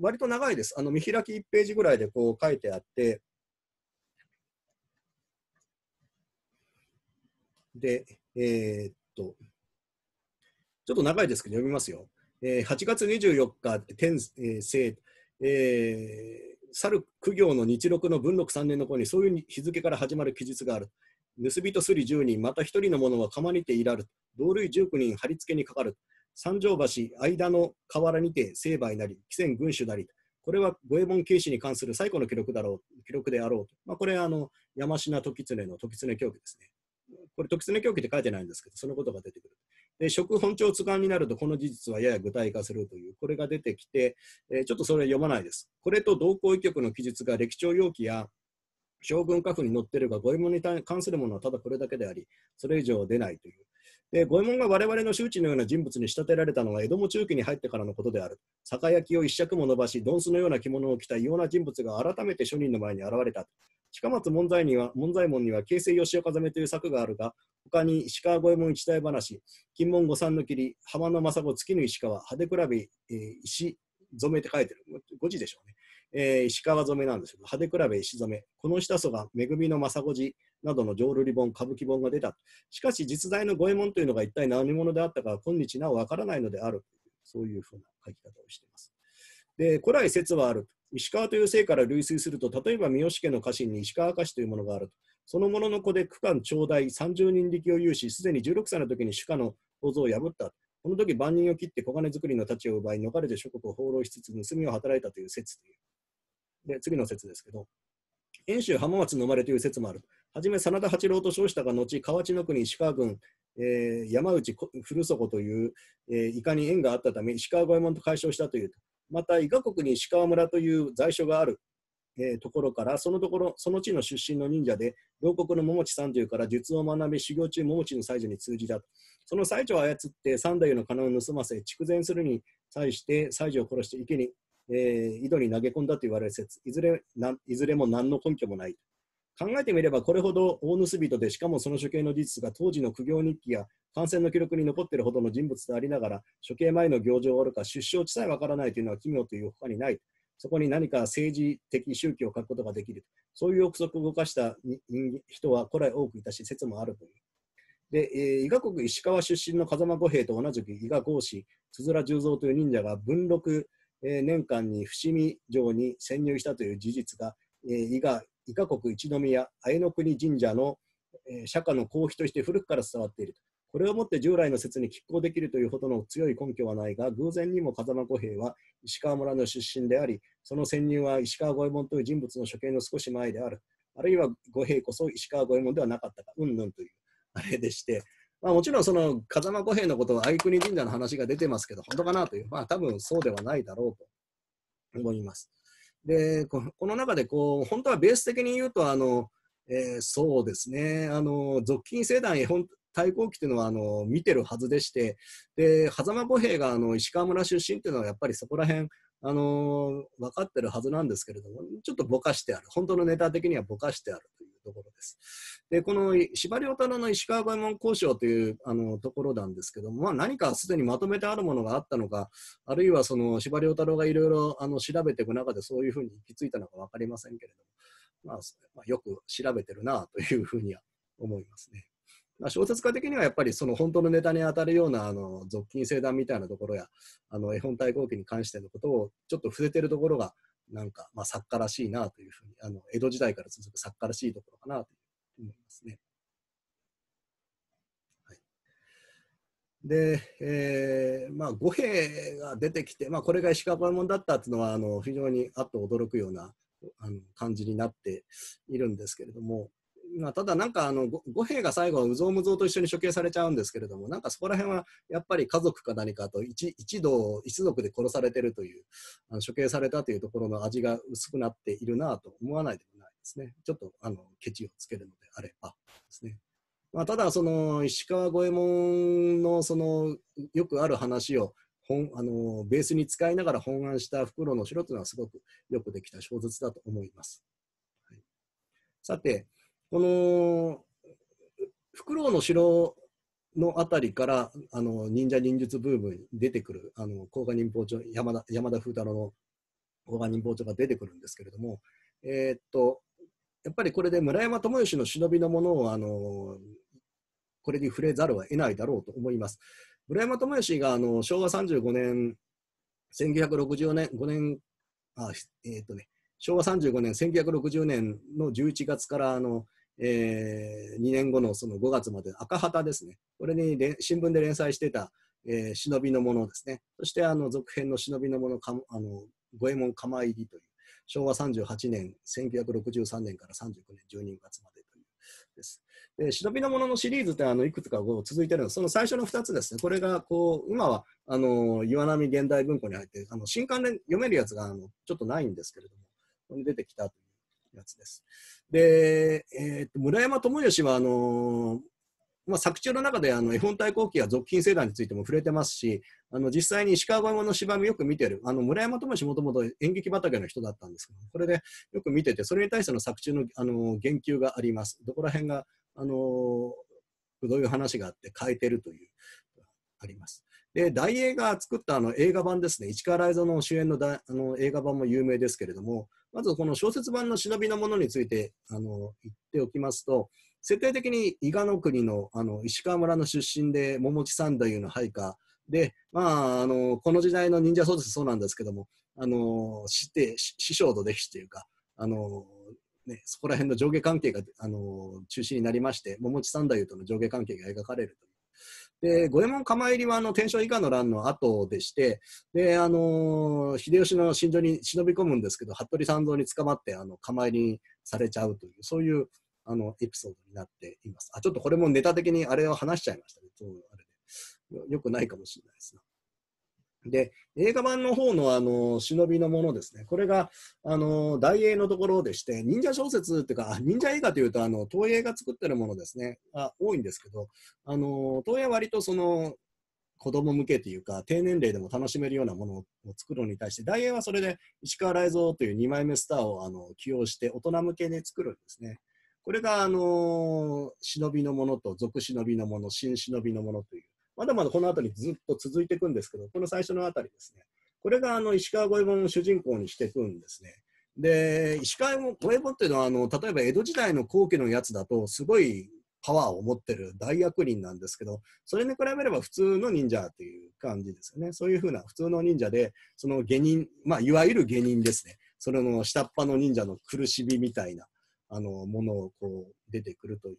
割と長いです。あの見開き1ページぐらいでこう書いてあってで、えー、っとちょっと長いですけど読みますよ。8月24日、天聖、えー、猿苦行の日録の文禄3年の頃にそういう日付から始まる記述がある。盗人すり10人、また1人の者は釜にていらる。同類19人、貼り付けにかかる。三条橋、間の河原にて成敗なり、紀仙軍主なり。これは五右衛門慶史に関する最古の記録だろう記録であろうまあ、これはあの山科時常の時常狂気ですね。これ、時常狂気って書いてないんですけど、そのことが出てくる。で食本調図鑑になるとこの事実はやや具体化するというこれが出てきて、えー、ちょっとそれ読まないです。これと同行医局の記述が歴朝容器や将軍家父に載っているが、五右衛門に関するものはただこれだけであり、それ以上出ないという。で五右衛門が我々の周知のような人物に仕立てられたのは江戸も中期に入ってからのことである酒焼きを一尺も伸ばしドンスのような着物を着た異様な人物が改めて庶人の前に現れた近松門左衛門は門左衛門には京成吉岡攻めという作があるが、他に石川五右衛門一代話、金門五三のり、浜野政子月の石川、派手比べ、えー、石染めって書いてる。五字でしょうね。えー、石川染めなんですけど、派手比べ石染め、この下祖が恵みの政子寺などの浄瑠璃本、歌舞伎本が出た。しかし、実在の五右衛門というのが一体何者であったか、今日なおわからないのである。そういうふうな書き方をしています。で、古来説はある。石川という姓から類推すると、例えば三好家の家臣に石川家氏というものがあると。その者の子で区間長大30人力を有し、すでに16歳の時に主家の構造を破った。この時、万人を切って小金作りの太ちを奪い、逃れて諸国を放浪しつつ、盗みを働いたという説という。で、次の説ですけど、遠州浜松の生まれという説もある。はじめ、真田八郎と称したが、後、河内の国石川軍、えー、山内古底という、えー、いかに縁があったため、石川五右衛門と解消したという。また伊賀国に石川村という在所がある、えー、ところからそのところその地の出身の忍者で牢国の桃地三重から術を学び修行中桃地の祭女に通じたその祭女を操って三代の金を盗ませ筑前するに際して祭女を殺して池に、えー、井戸に投げ込んだと言われる説いずれないずれも何の根拠もない考えてみればこれほど大盗人でしかもその処刑の事実が当時の苦行日記や感染の記録に残っているほどの人物でありながら処刑前の行状はあるか出生地さえわからないというのは奇妙というほかにないそこに何か政治的宗教を書くことができるそういう憶測を動かした人は古来多くいたし説もあるというで、えー、伊賀国石川出身の風間五平と同じく伊賀合子、つづ十三という忍者が文禄、えー、年間に伏見城に潜入したという事実が伊賀伊賀国一宮綾の国神社の、え釈迦の公費として古くから伝わっているこれをもって従来の説に拮抗できるというほどの強い根拠はないが、偶然にも風間小平は石川村の出身であり、その潜入は石川五右衛門という人物の処刑の少し前である。あるいは五平こそ石川五右衛門ではなかったか、うんぬんというあれでして、まあ、もちろんその風間五平のことは愛国神社の話が出てますけど、本当かなという、まあ多分そうではないだろうと思います。でこの中でこう本当はベース的に言うとあの、えー、そうですねあの俗金聖団絵本対抗期というのはあの見てるはずでしてで狭間歩兵があの石川村出身というのはやっぱりそこら辺あの分かってるはずなんですけれどもちょっとぼかしてある本当のネタ的にはぼかしてあるというところです。で、この司馬遼太郎の石川五右衛門交渉というあのところなんですけども、まあ、何かすでにまとめてあるものがあったのか、あるいはその司馬遼太郎がいろいろ調べていく中でそういうふうに行き着いたのか分かりませんけれども、まあ、まあ、よく調べてるなというふうには思いますね。まあ、小説家的にはやっぱりその本当のネタに当たるようなあの俗金星団みたいなところやあの絵本対抗期に関してのことをちょっと伏せてるところがなんか、まあ、作家らしいなというふうに、あの、江戸時代から続く作家らしいところかなと思いますね。はい、で、えー、まあ、五兵が出てきて、まあ、これが石川門だったっていうのは、あの、非常にあっと驚くようなあの感じになっているんですけれども、まあ、ただなんかあの五兵が最後はうぞうむぞうと一緒に処刑されちゃうんですけれどもなんかそこら辺はやっぱり家族か何かと一一同一族で殺されてるというあの処刑されたというところの味が薄くなっているなと思わないでもないですねちょっとあのケチをつけるのであればですね。まあ、ただその石川五右衛門のそのよくある話を本あのベースに使いながら本案した「袋の城」というのはすごくよくできた小説だと思います。はい、さてこのフクロウの城のあたりからあの忍者忍術ブームに出てくるあの甲賀忍法帳山田山田風太郎の甲賀忍法帳が出てくるんですけれども、えー、っとやっぱりこれで村山智義の忍びのものをあのこれに触れざるを得ないだろうと思います。村山智義があの昭和35年1964年5年あえー、っとね昭和35年1960年の11月からあのえー、2年後のその5月まで赤旗ですね、これに新聞で連載してた、えー、忍びのものですね、そしてあの続編の忍びのものかあの五右衛門釜入りという、昭和38年、1963年から39年12月までというです。で忍びのもののシリーズってあのいくつかこう続いてるのその最初の2つですね、これがこう今はあの岩波現代文庫に入って、あの新刊で読めるやつがあのちょっとないんですけれども、出てきたという。やつです。で、えー、と村山智義はあのまあ、作中の中であの絵本対抗期や続品聖団についても触れてますしあの実際に石川五の芝居もよく見てるあの村山智義もともと演劇畑の人だったんですけどこれでよく見ててそれに対しての作中のあの言及がありますどこら辺があのどういう話があって変えてるというありますで、大映が作ったあの映画版ですね、市川雷蔵の主演のだあの映画版も有名ですけれども、まずこの小説版の忍びのものについてあの言っておきますと、設定的に伊賀の国のあの石川村の出身で、桃地三太夫の配下で、まあ、あのこの時代の忍者小説そうなんですけども、あの師弟師匠と弟子というか、あのね、そこら辺の上下関係があの中心になりまして、桃地三太夫との上下関係が描かれるという。で、五右衛門釜入りはあの天正以下の乱の後でして、で、あのー、秀吉の心情に忍び込むんですけど、服部三蔵に捕まって、あの、釜入りされちゃうという、そういう、あの、エピソードになっています。あ、ちょっとこれもネタ的にあれを話しちゃいましたね。そう、あれで。よくないかもしれないですで、映画版の方のあの忍びのものですね、これがあの大英のところでして、忍者小説っていうか、忍者映画というとあの、東映が作ってるものですね、あ多いんですけど、あの東映は割とその子供向けというか、低年齢でも楽しめるようなものを作るのに対して、大英はそれで石川雷蔵という2枚目スターをあの起用して、大人向けに作るんですね。これが、あの忍びのものと、俗忍びのもの、新忍びのものという。まだまだこの辺りずっと続いていくんですけど、この最初の辺りですね、これがあの石川五右衛門を主人公にしていくんですね。で、石川五右衛門っていうのはあの、例えば江戸時代の後期のやつだと、すごいパワーを持ってる大役人なんですけど、それに比べれば普通の忍者っていう感じですよね。そういうふうな普通の忍者で、その下人、まあ、いわゆる下人ですね。それの下っ端の忍者の苦しみみたいな、あの、ものをこう出てくるという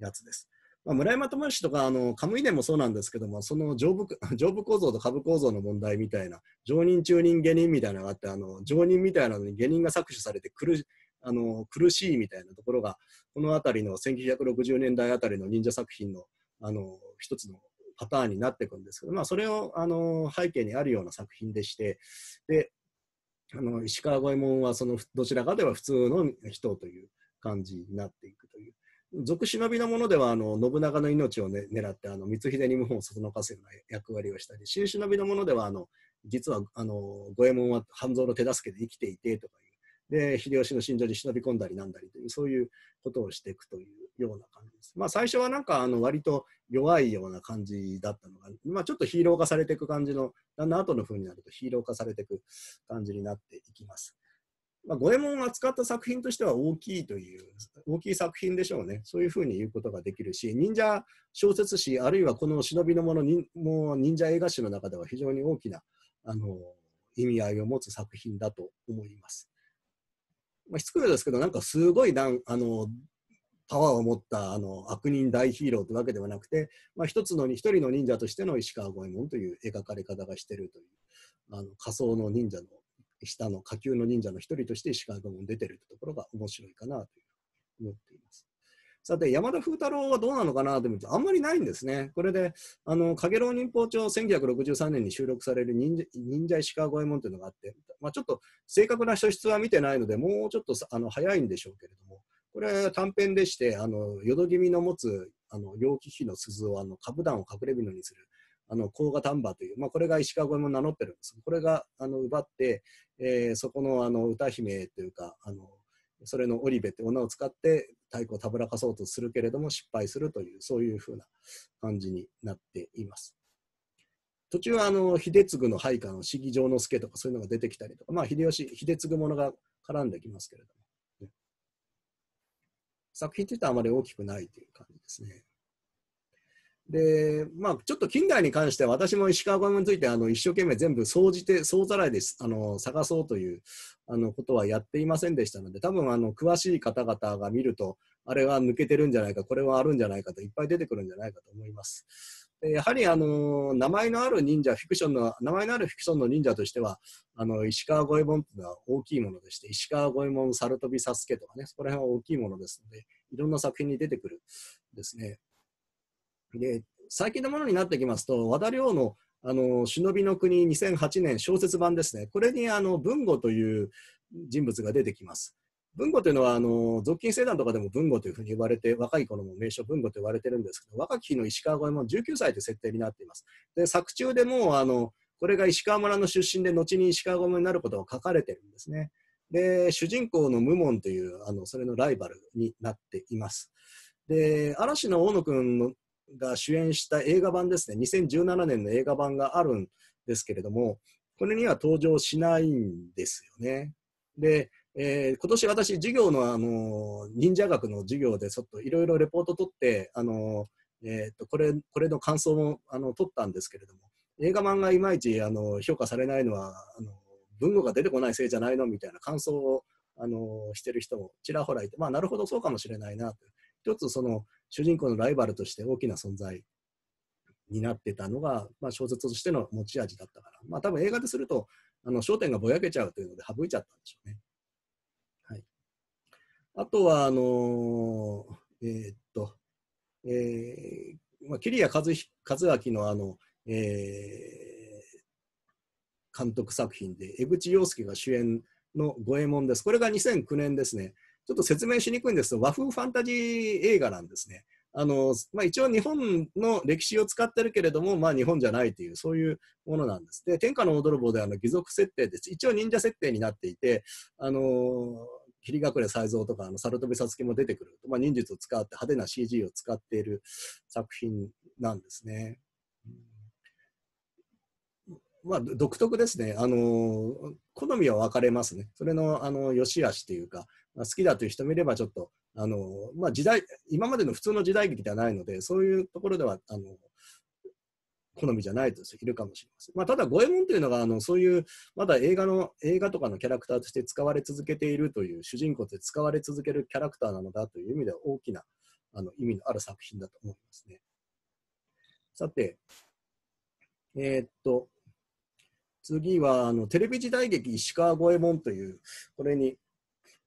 やつです。まあ、村山智志とか、あの、カムイでもそうなんですけども、その上部、上部構造と下部構造の問題みたいな、常任、中任、下任みたいなのがあって、あの、常任みたいなのに下任が搾取されて苦し、あの、苦しいみたいなところが、この辺りの1960年代あたりの忍者作品の、あの、一つのパターンになっていくんですけど、まあ、それを、あの、背景にあるような作品でして、で、あの、石川五右衛門は、その、どちらかでは普通の人という感じになっていく。俗忍びのものではあの信長の命を、ね、狙ってあの光秀に謀反をそそのかすような役割をしたり新忍びのものではあの実はあの五右衛門は半蔵の手助けで生きていてとかいうで秀吉の信条に忍び込んだりなんだりというそういうことをしていくというような感じです。まあ、最初はなんかあの割と弱いような感じだったのが、まあ、ちょっとヒーロー化されていく感じのだんだん後の風になるとヒーロー化されていく感じになっていきます。まあ、五右衛門を扱った作品としては大きいという、大きい作品でしょうね。そういうふうに言うことができるし、忍者小説誌、あるいはこの忍びのものに、もう忍者映画誌の中では非常に大きな、あの、意味合いを持つ作品だと思います。まあ、しつこいですけど、なんかすごいなん、あの、パワーを持ったあの悪人大ヒーローというわけではなくて、まあ、一つの一人の忍者としての石川五右衛門という描かれ方がしているというあの仮想の忍者の下の下級の忍者の一人として石川君も出てるってところが面白いかなというう思っています。さて、山田風太郎はどうなのかなと思うと、あんまりないんですね。これで、あの、影浪忍法帳1963年に収録される忍者忍者石川五右衛門というのがあって、まあ、ちょっと正確な書質は見てないので、もうちょっとあの早いんでしょうけれども、これは短編でして、あの、淀気味の持つ、あの、陽気比の鈴を、あの、株団を隠れのにするあの、甲賀丹波という、まあ、これが石川越えも名乗ってるんです。これが、あの、奪って、えー、そこの、あの、歌姫というか、あの、それの織部って女を使って太鼓をたぶらかそうとするけれども失敗するという、そういうふうな感じになっています。途中はあの秀次の配下の四季城之助とかそういうのが出てきたりとか、まあ、秀吉秀次ものが絡んできますけれども、ね、作品というとあまり大きくないという感じですね。で、まあ、ちょっと近代に関しては、私も石川五右衛門について、あの、一生懸命全部総じて、総ざらいです、あの、探そうという、あの、ことはやっていませんでしたので、多分、あの、詳しい方々が見ると、あれは抜けてるんじゃないか、これはあるんじゃないかと、いっぱい出てくるんじゃないかと思います。やはり、あの、名前のある忍者、フィクションの、名前のあるフィクションの忍者としては、あの、石川五右衛門というのは大きいものでして、石川五右衛門、猿飛びサスケとかね、そこら辺は大きいものですので、いろんな作品に出てくるですね。で最近のものになってきますと和田亮のあの忍びの国2008年小説版ですねこれにあの文吾という人物が出てきます文吾というのはあの俗金星団とかでも文吾というふうに言われて若い頃も名称文吾と言われてるんですけど若き日の石川五右衛門19歳という設定になっていますで作中でもあのこれが石川村の出身で後に石川五右衛門になることが書かれてるんですねで主人公の無門というあのそれのライバルになっていますで嵐の大野君が主演した映画版ですね、2017年の映画版があるんですけれども、これには登場しないんですよね。で、えー、今年私、授業の、あの忍者学の授業でちょっといろいろレポート取って、あのえー、とこれこれの感想もあの取ったんですけれども、映画版がいまいちあの評価されないのはあの、文語が出てこないせいじゃないのみたいな感想をあのしてる人もちらほらいて、まあ、なるほどそうかもしれないなと。一つその主人公のライバルとして大きな存在になってたのが、まあ、小説としての持ち味だったから、まあ、多分映画でするとあの焦点がぼやけちゃうというので省いちゃったんでしょうね。はい、あとはあのー、えー、っと、えーまあ、桐谷和和明のあの、えー、監督作品で江口洋介が主演の「五右衛門」です。これが2009年ですね。ちょっと説明しにくいんですが、和風ファンタジー映画なんですね。あのまあ、一応日本の歴史を使ってるけれども、まあ、日本じゃないというそういうものなんです。で天下の大泥棒であの義賊設定です。一応忍者設定になっていて、あの霧隠れ才蔵とかあの猿飛さつきも出てくる、まあ、忍術を使って派手な CG を使っている作品なんですね。まあ、独特ですね。あの、好みは分かれますね。それの、あの、良し悪しというか、好きだという人見れば、ちょっと、あの、まあ、時代、今までの普通の時代劇ではないので、そういうところでは、あの、好みじゃないといるかもしれません。まあ、ただ、五右衛門というのが、あの、そういう、まだ映画の、映画とかのキャラクターとして使われ続けているという、主人公として使われ続けるキャラクターなのだという意味では、大きな、あの、意味のある作品だと思いますね。さて、えー、っと、次はあのテレビ時代劇石川五右衛門という、これに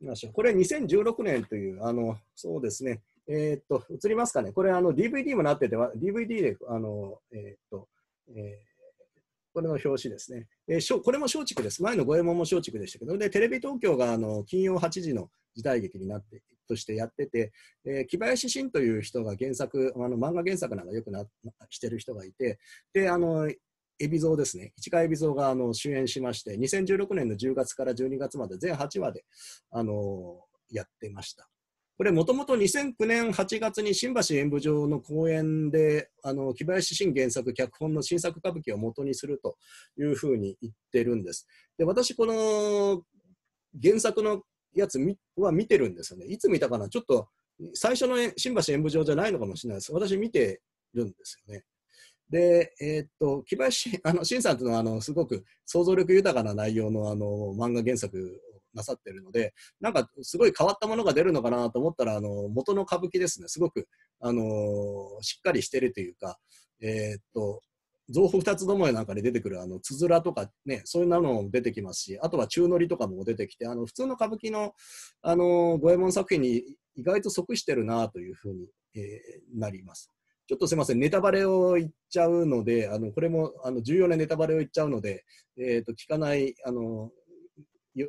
見ましょう。これ2016年という、あのそうですね、えー、っと、映りますかね、これあの DVD もなってて、DVD で、あのえー、っと、えーこれの表紙ですね。えー、これも松竹です。前の五右衛門も松竹でしたけど、でテレビ東京があの金曜8時の時代劇になってとしてやってて、えー、木林真という人が原作、あの漫画原作なんかよくなしてる人がいて、であの海老蔵ですね、市川海老蔵があの主演しまして、2016年の10月から12月まで全8話で、あのやってました。これ、もともと2009年8月に新橋演舞場の公演で、あの木林新原作、脚本の新作歌舞伎を元にするというふうに言ってるんです。で、私、この原作のやつは見てるんですよね。いつ見たかな、ちょっと最初の新橋演舞場じゃないのかもしれないです。私、見てるんですよね。で、えー、っと、木林、あの、新さんというのは、あの、すごく想像力豊かな内容の、あの、漫画原作をなさってるので、なんか、すごい変わったものが出るのかなと思ったら、あの、元の歌舞伎ですね、すごく、あのしっかりしてるというか、えー、っと、造歩二つどもえなんかで出てくる、あの、つづらとかね、そういうのも出てきますし、あとは宙乗りとかも出てきて、あの、普通の歌舞伎の、あの、五右衛門作品に意外と即してるなというふうに、えー、なります。ちょっとすみません、ネタバレを言っちゃうので、あのこれもあの重要なネタバレを言っちゃうので、えーと、聞かない、あの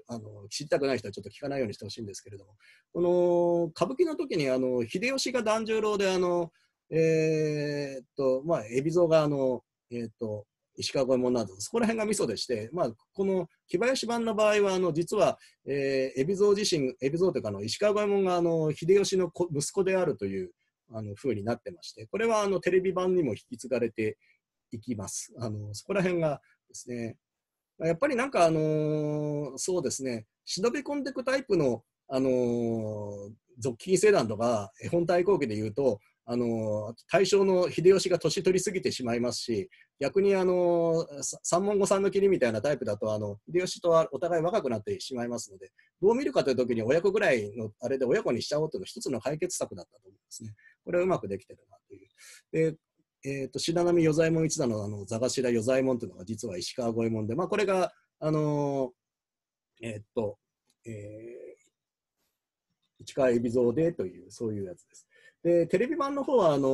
あの知りたくない人はちょっと聞かないようにしてほしいんですけれども、この歌舞伎の時にあの秀吉が團十郎で、あのえー、っとまあ、海老蔵があの、えー、っと石川五右衛門など、そこら辺がミソでして、まあ、この木林版の場合は、あの実は、えー、海老蔵自身、海老蔵というかの、石川五右衛門があの秀吉の息子であるという、あの風になってまして、これはあのテレビ版にも引き継がれていきます。あのそこら辺がですね、やっぱりなんかあのそうですね、忍び込んでいくタイプのあの続金星団とか絵本対抗期で言うと、あの大正の秀吉が年取りすぎてしまいますし逆にあの三文五三の切りみたいなタイプだとあの秀吉とはお互い若くなってしまいますのでどう見るかという時に親子ぐらいのあれで親子にしちゃおうというのは一つの解決策だったと思うんですね。これはうまくできてるなという。でえーと、と波与左衛門一座のあの座頭与左衛門というのが実は石川五右衛門で、まあ、これが、あのー、えっ、と、えー、市川海老蔵でという、そういうやつです。で、テレビ版の方は、あの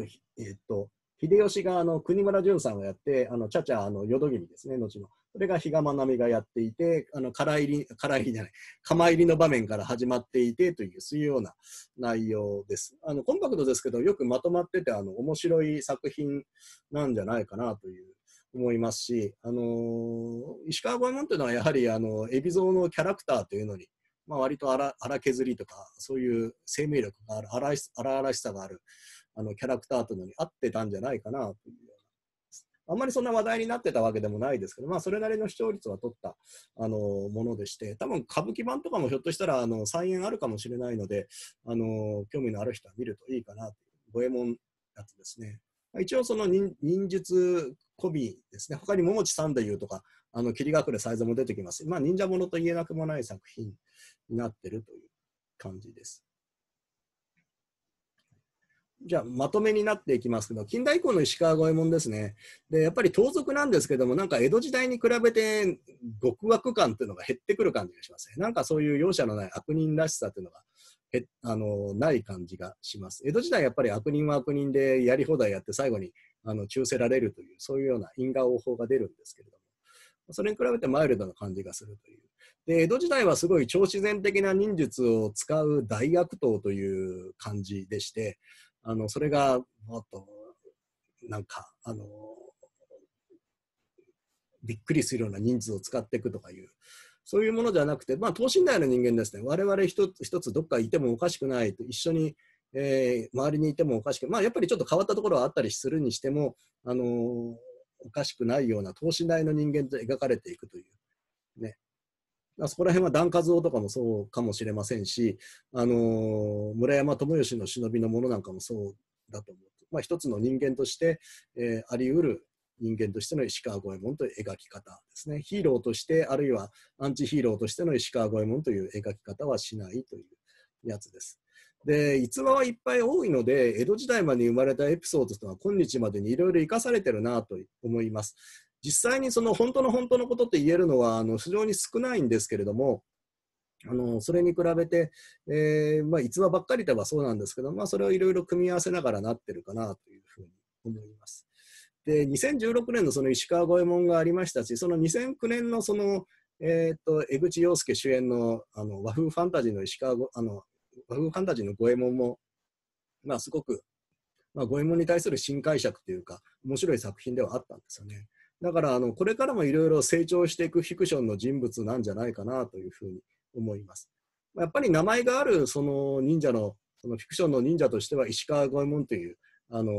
ー、えっ、と、秀吉があの国村淳さんをやって、あのチャチの淀君ですね、後の。それが比嘉愛美がやっていて、あの、空入り、空入りじゃない、釜入りの場面から始まっていてという、そういうような内容です。あの、コンパクトですけど、よくまとまってて、あの、面白い作品なんじゃないかなという思いますし、あのー、石川五右衛門というのはやはり、あの、海老蔵のキャラクターというのに、まあ、割と荒削りとか、そういう生命力がある、荒々しさがある、あの、キャラクターというのに合ってたんじゃないかなというあんまりそんな話題になってたわけでもないですけど、まあ、それなりの視聴率は取ったあのものでして、多分歌舞伎版とかもひょっとしたらあの再演あるかもしれないので、あの興味のある人は見るといいかなという、五右衛門やつですね。一応その忍術コビですね、他に桃地で言うとか、あの霧隠れサイズも出てきます。まあ、忍者ものと言えなくもない作品になってるという感じです。じゃあまとめになっていきますけど近代以降の石川五右衛門ですねでやっぱり盗賊なんですけどもなんか江戸時代に比べて極悪感っていうのが減ってくる感じがしますねなんかそういう容赦のない悪人らしさっていうのがへあのない感じがします江戸時代やっぱり悪人は悪人でやり放題やって最後にあの中せられるというそういうような因果応報が出るんですけれどもそれに比べてマイルドな感じがするというで江戸時代はすごい超自然的な忍術を使う大悪党という感じでしてあの、それが、もっと、なんか、あの、びっくりするような人数を使っていくとかいう、そういうものじゃなくて、まあ、等身大の人間ですね。我々一つ一つどっかいてもおかしくないと、一緒に、えー、周りにいてもおかしくまあ、やっぱりちょっと変わったところはあったりするにしても、あのおかしくないような等身大の人間と描かれていくという、ね、そこら辺は段数とかもそうかもしれませんし、あのー、村山智義の忍びのものなんかもそうだと思う。まあ、一つの人間として、えー、あり得る人間としての石川五右衛門という描き方ですね。ヒーローとして、あるいはアンチヒーローとしての石川五右衛門という描き方はしないというやつです。で、逸話はいっぱい多いので、江戸時代までに生まれたエピソードというのは今日までにいろいろ生かされてるなと思います。実際にその本当の本当のことって言えるのはあの非常に少ないんですけれども、あのそれに比べて、えーまあ、逸話ばっかりではそうなんですけど、まあ、それをいろいろ組み合わせながらなってるかなというふうに思います。で2016年のその石川五右衛門がありましたしその2009年のその、えーと、と江口洋介主演のあの和風ファンタジーの石川あの和風ファンタジーの五右衛門も、まあ、すごく、まあ、五右衛門に対する新解釈というか面白い作品ではあったんですよね。だからあのこれからもいろいろ成長していくフィクションの人物なんじゃないかなというふうに思います。やっぱり名前があるその忍者のそのフィクションの忍者としては石川五右衛門というあのと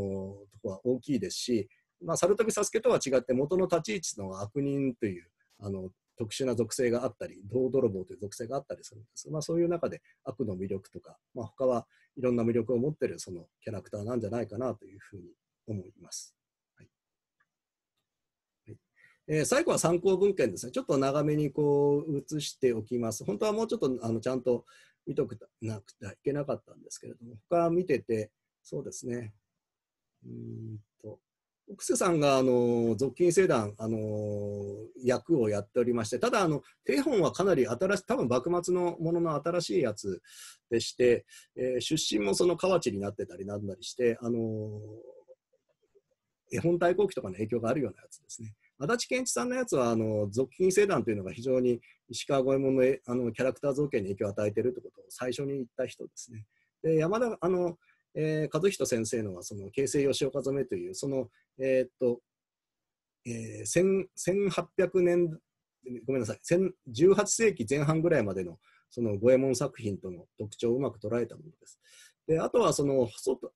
こは大きいですし、まあ、猿飛佐助とは違って元の立ち位置の悪人というあの特殊な属性があったり銅泥棒という属性があったりするんですまあ、そういう中で悪の魅力とか、まあ、他はいろんな魅力を持ってるそのキャラクターなんじゃないかなというふうに思います。えー、最後は参考文献ですね。ちょっと長めにこう写しておきます。本当はもうちょっとあのちゃんと見とくなくてはいけなかったんですけれども、他見てて、そうですね。うんと、奥瀬さんが、あの、属金聖団、あの、役をやっておりまして、ただ、あの、手本はかなり新しい、多分幕末のものの新しいやつでして、えー、出身もその河内になってたりなんなりして、あの、絵本対抗期とかの影響があるようなやつですね。足立健一さんのやつはあの俗金星団というのが非常に石川五右衛門のあのキャラクター造形に影響を与えているということを最初に言った人ですね。で山田あの、えー、和仁先生のはその形成吉岡染めというその、えー、っとえー、1800年ごめんなさい18世紀前半ぐらいまでのその五右衛門作品との特徴をうまく捉えたものです。であとはその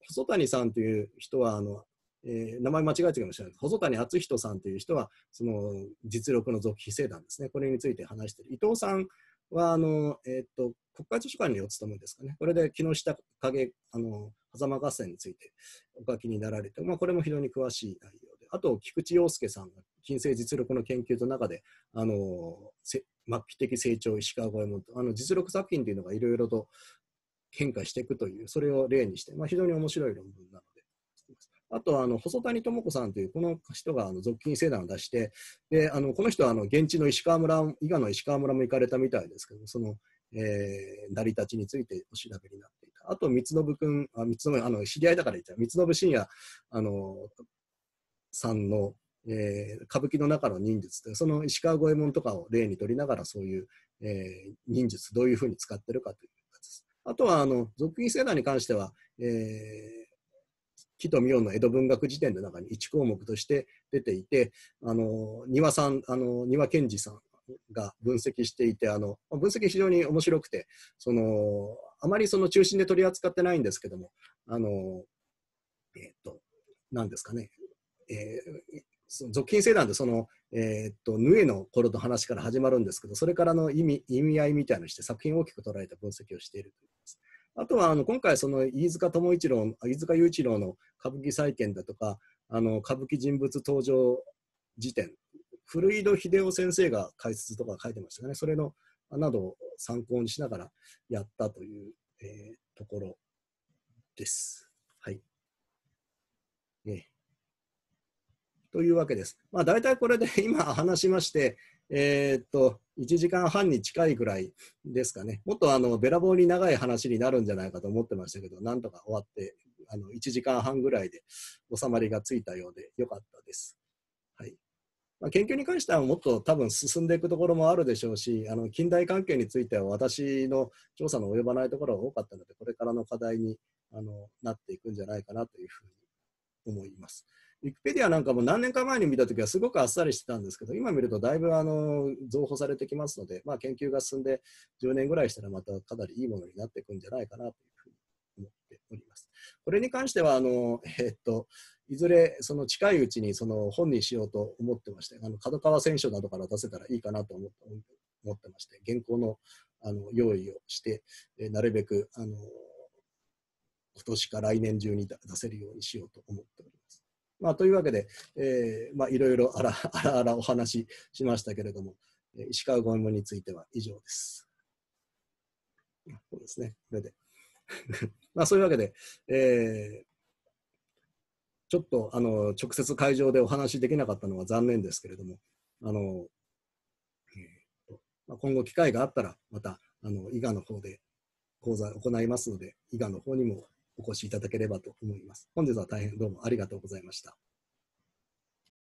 細谷さんという人はあのえー、名前間違えてるかもしれない細谷敦人さんという人はその実力の続飛生団ですねこれについて話してる伊藤さんはあの、えー、っと国会図書館にお勤めですかねこれで木下影あの狭間合戦についてお書きになられて、まあ、これも非常に詳しい内容であと菊池陽介さんが近世実力の研究の中であの末期的成長石川越え衛あの実力作品というのがいろいろと変化していくというそれを例にして、まあ、非常に面白い論文なので。あとはあの細谷智子さんというこの人があの続金聖団を出してであのこの人はあの現地の石川村伊賀の石川村も行かれたみたいですけどその、えー、成り立ちについてお調べになっていたあと三信君あ三信あの知り合いだから言った三信信也あのさんの、えー、歌舞伎の中の忍術というその石川五右衛門とかを例にとりながらそういう、えー、忍術どういうふうに使ってるかというあとはあの金聖団に関しては、えー木と妙の江戸文学辞典の中に1項目として出ていて、あの、庭さん、あの、庭賢治さんが分析していて、あの、分析非常に面白くて、その、あまりその中心で取り扱ってないんですけども、あの、えっ、と、な何ですかね、えー、属性なんでその、えー、っと、ヌエの頃の話から始まるんですけど、それからの意味意味合いみたいなのして作品を大きく捉えた分析をしているといます。あとはあの今回その飯塚智一郎飯塚雄一郎の歌舞伎再建だとかあの歌舞伎人物登場辞典古井戸秀夫先生が解説とか書いてましたかねそれのなどを参考にしながらやったという、えー、ところです。はい。ねというわけです。まあ、大体これで 今話しまして、えー、っと、1時間半に近いぐらいですかね。もっとあの、べらぼうに長い話になるんじゃないかと思ってましたけど、なんとか終わって、あの、1時間半ぐらいで収まりがついたようでよかったです。はい。まあ、研究に関してはもっと多分進んでいくところもあるでしょうし、あの、近代関係については私の調査の及ばないところが多かったので、これからの課題にあのなっていくんじゃないかなというふうに思います。ウィキペディアなんかも何年か前に見た時はすごくあっさりしてたんですけど、今見るとだいぶあの増補されてきますので、まあ、研究が進んで10年ぐらいしたらまたかなりいいものになっていくんじゃないかなというふうに思っております。これに関してはあの、えっといずれその近いうちにその本にしようと思ってまして、あの角川選書などから出せたらいいかなと思ってまして、原稿のあの用意をして、えなるべくあの今年か来年中に出せるようにしようと思っております。まあ、というわけで、えーまあ、いろいろあらあらあらお話ししましたけれども、石川五右衛門については以上です。そうですね、これで。まあ、そういうわけで、えー、ちょっとあの直接会場でお話しできなかったのは残念ですけれども、あのえまあ、今後機会があったら、またあの伊賀の方で講座を行いますので、伊賀の方にもお越しいただければと思います。本日は大変どうもありがとうございました。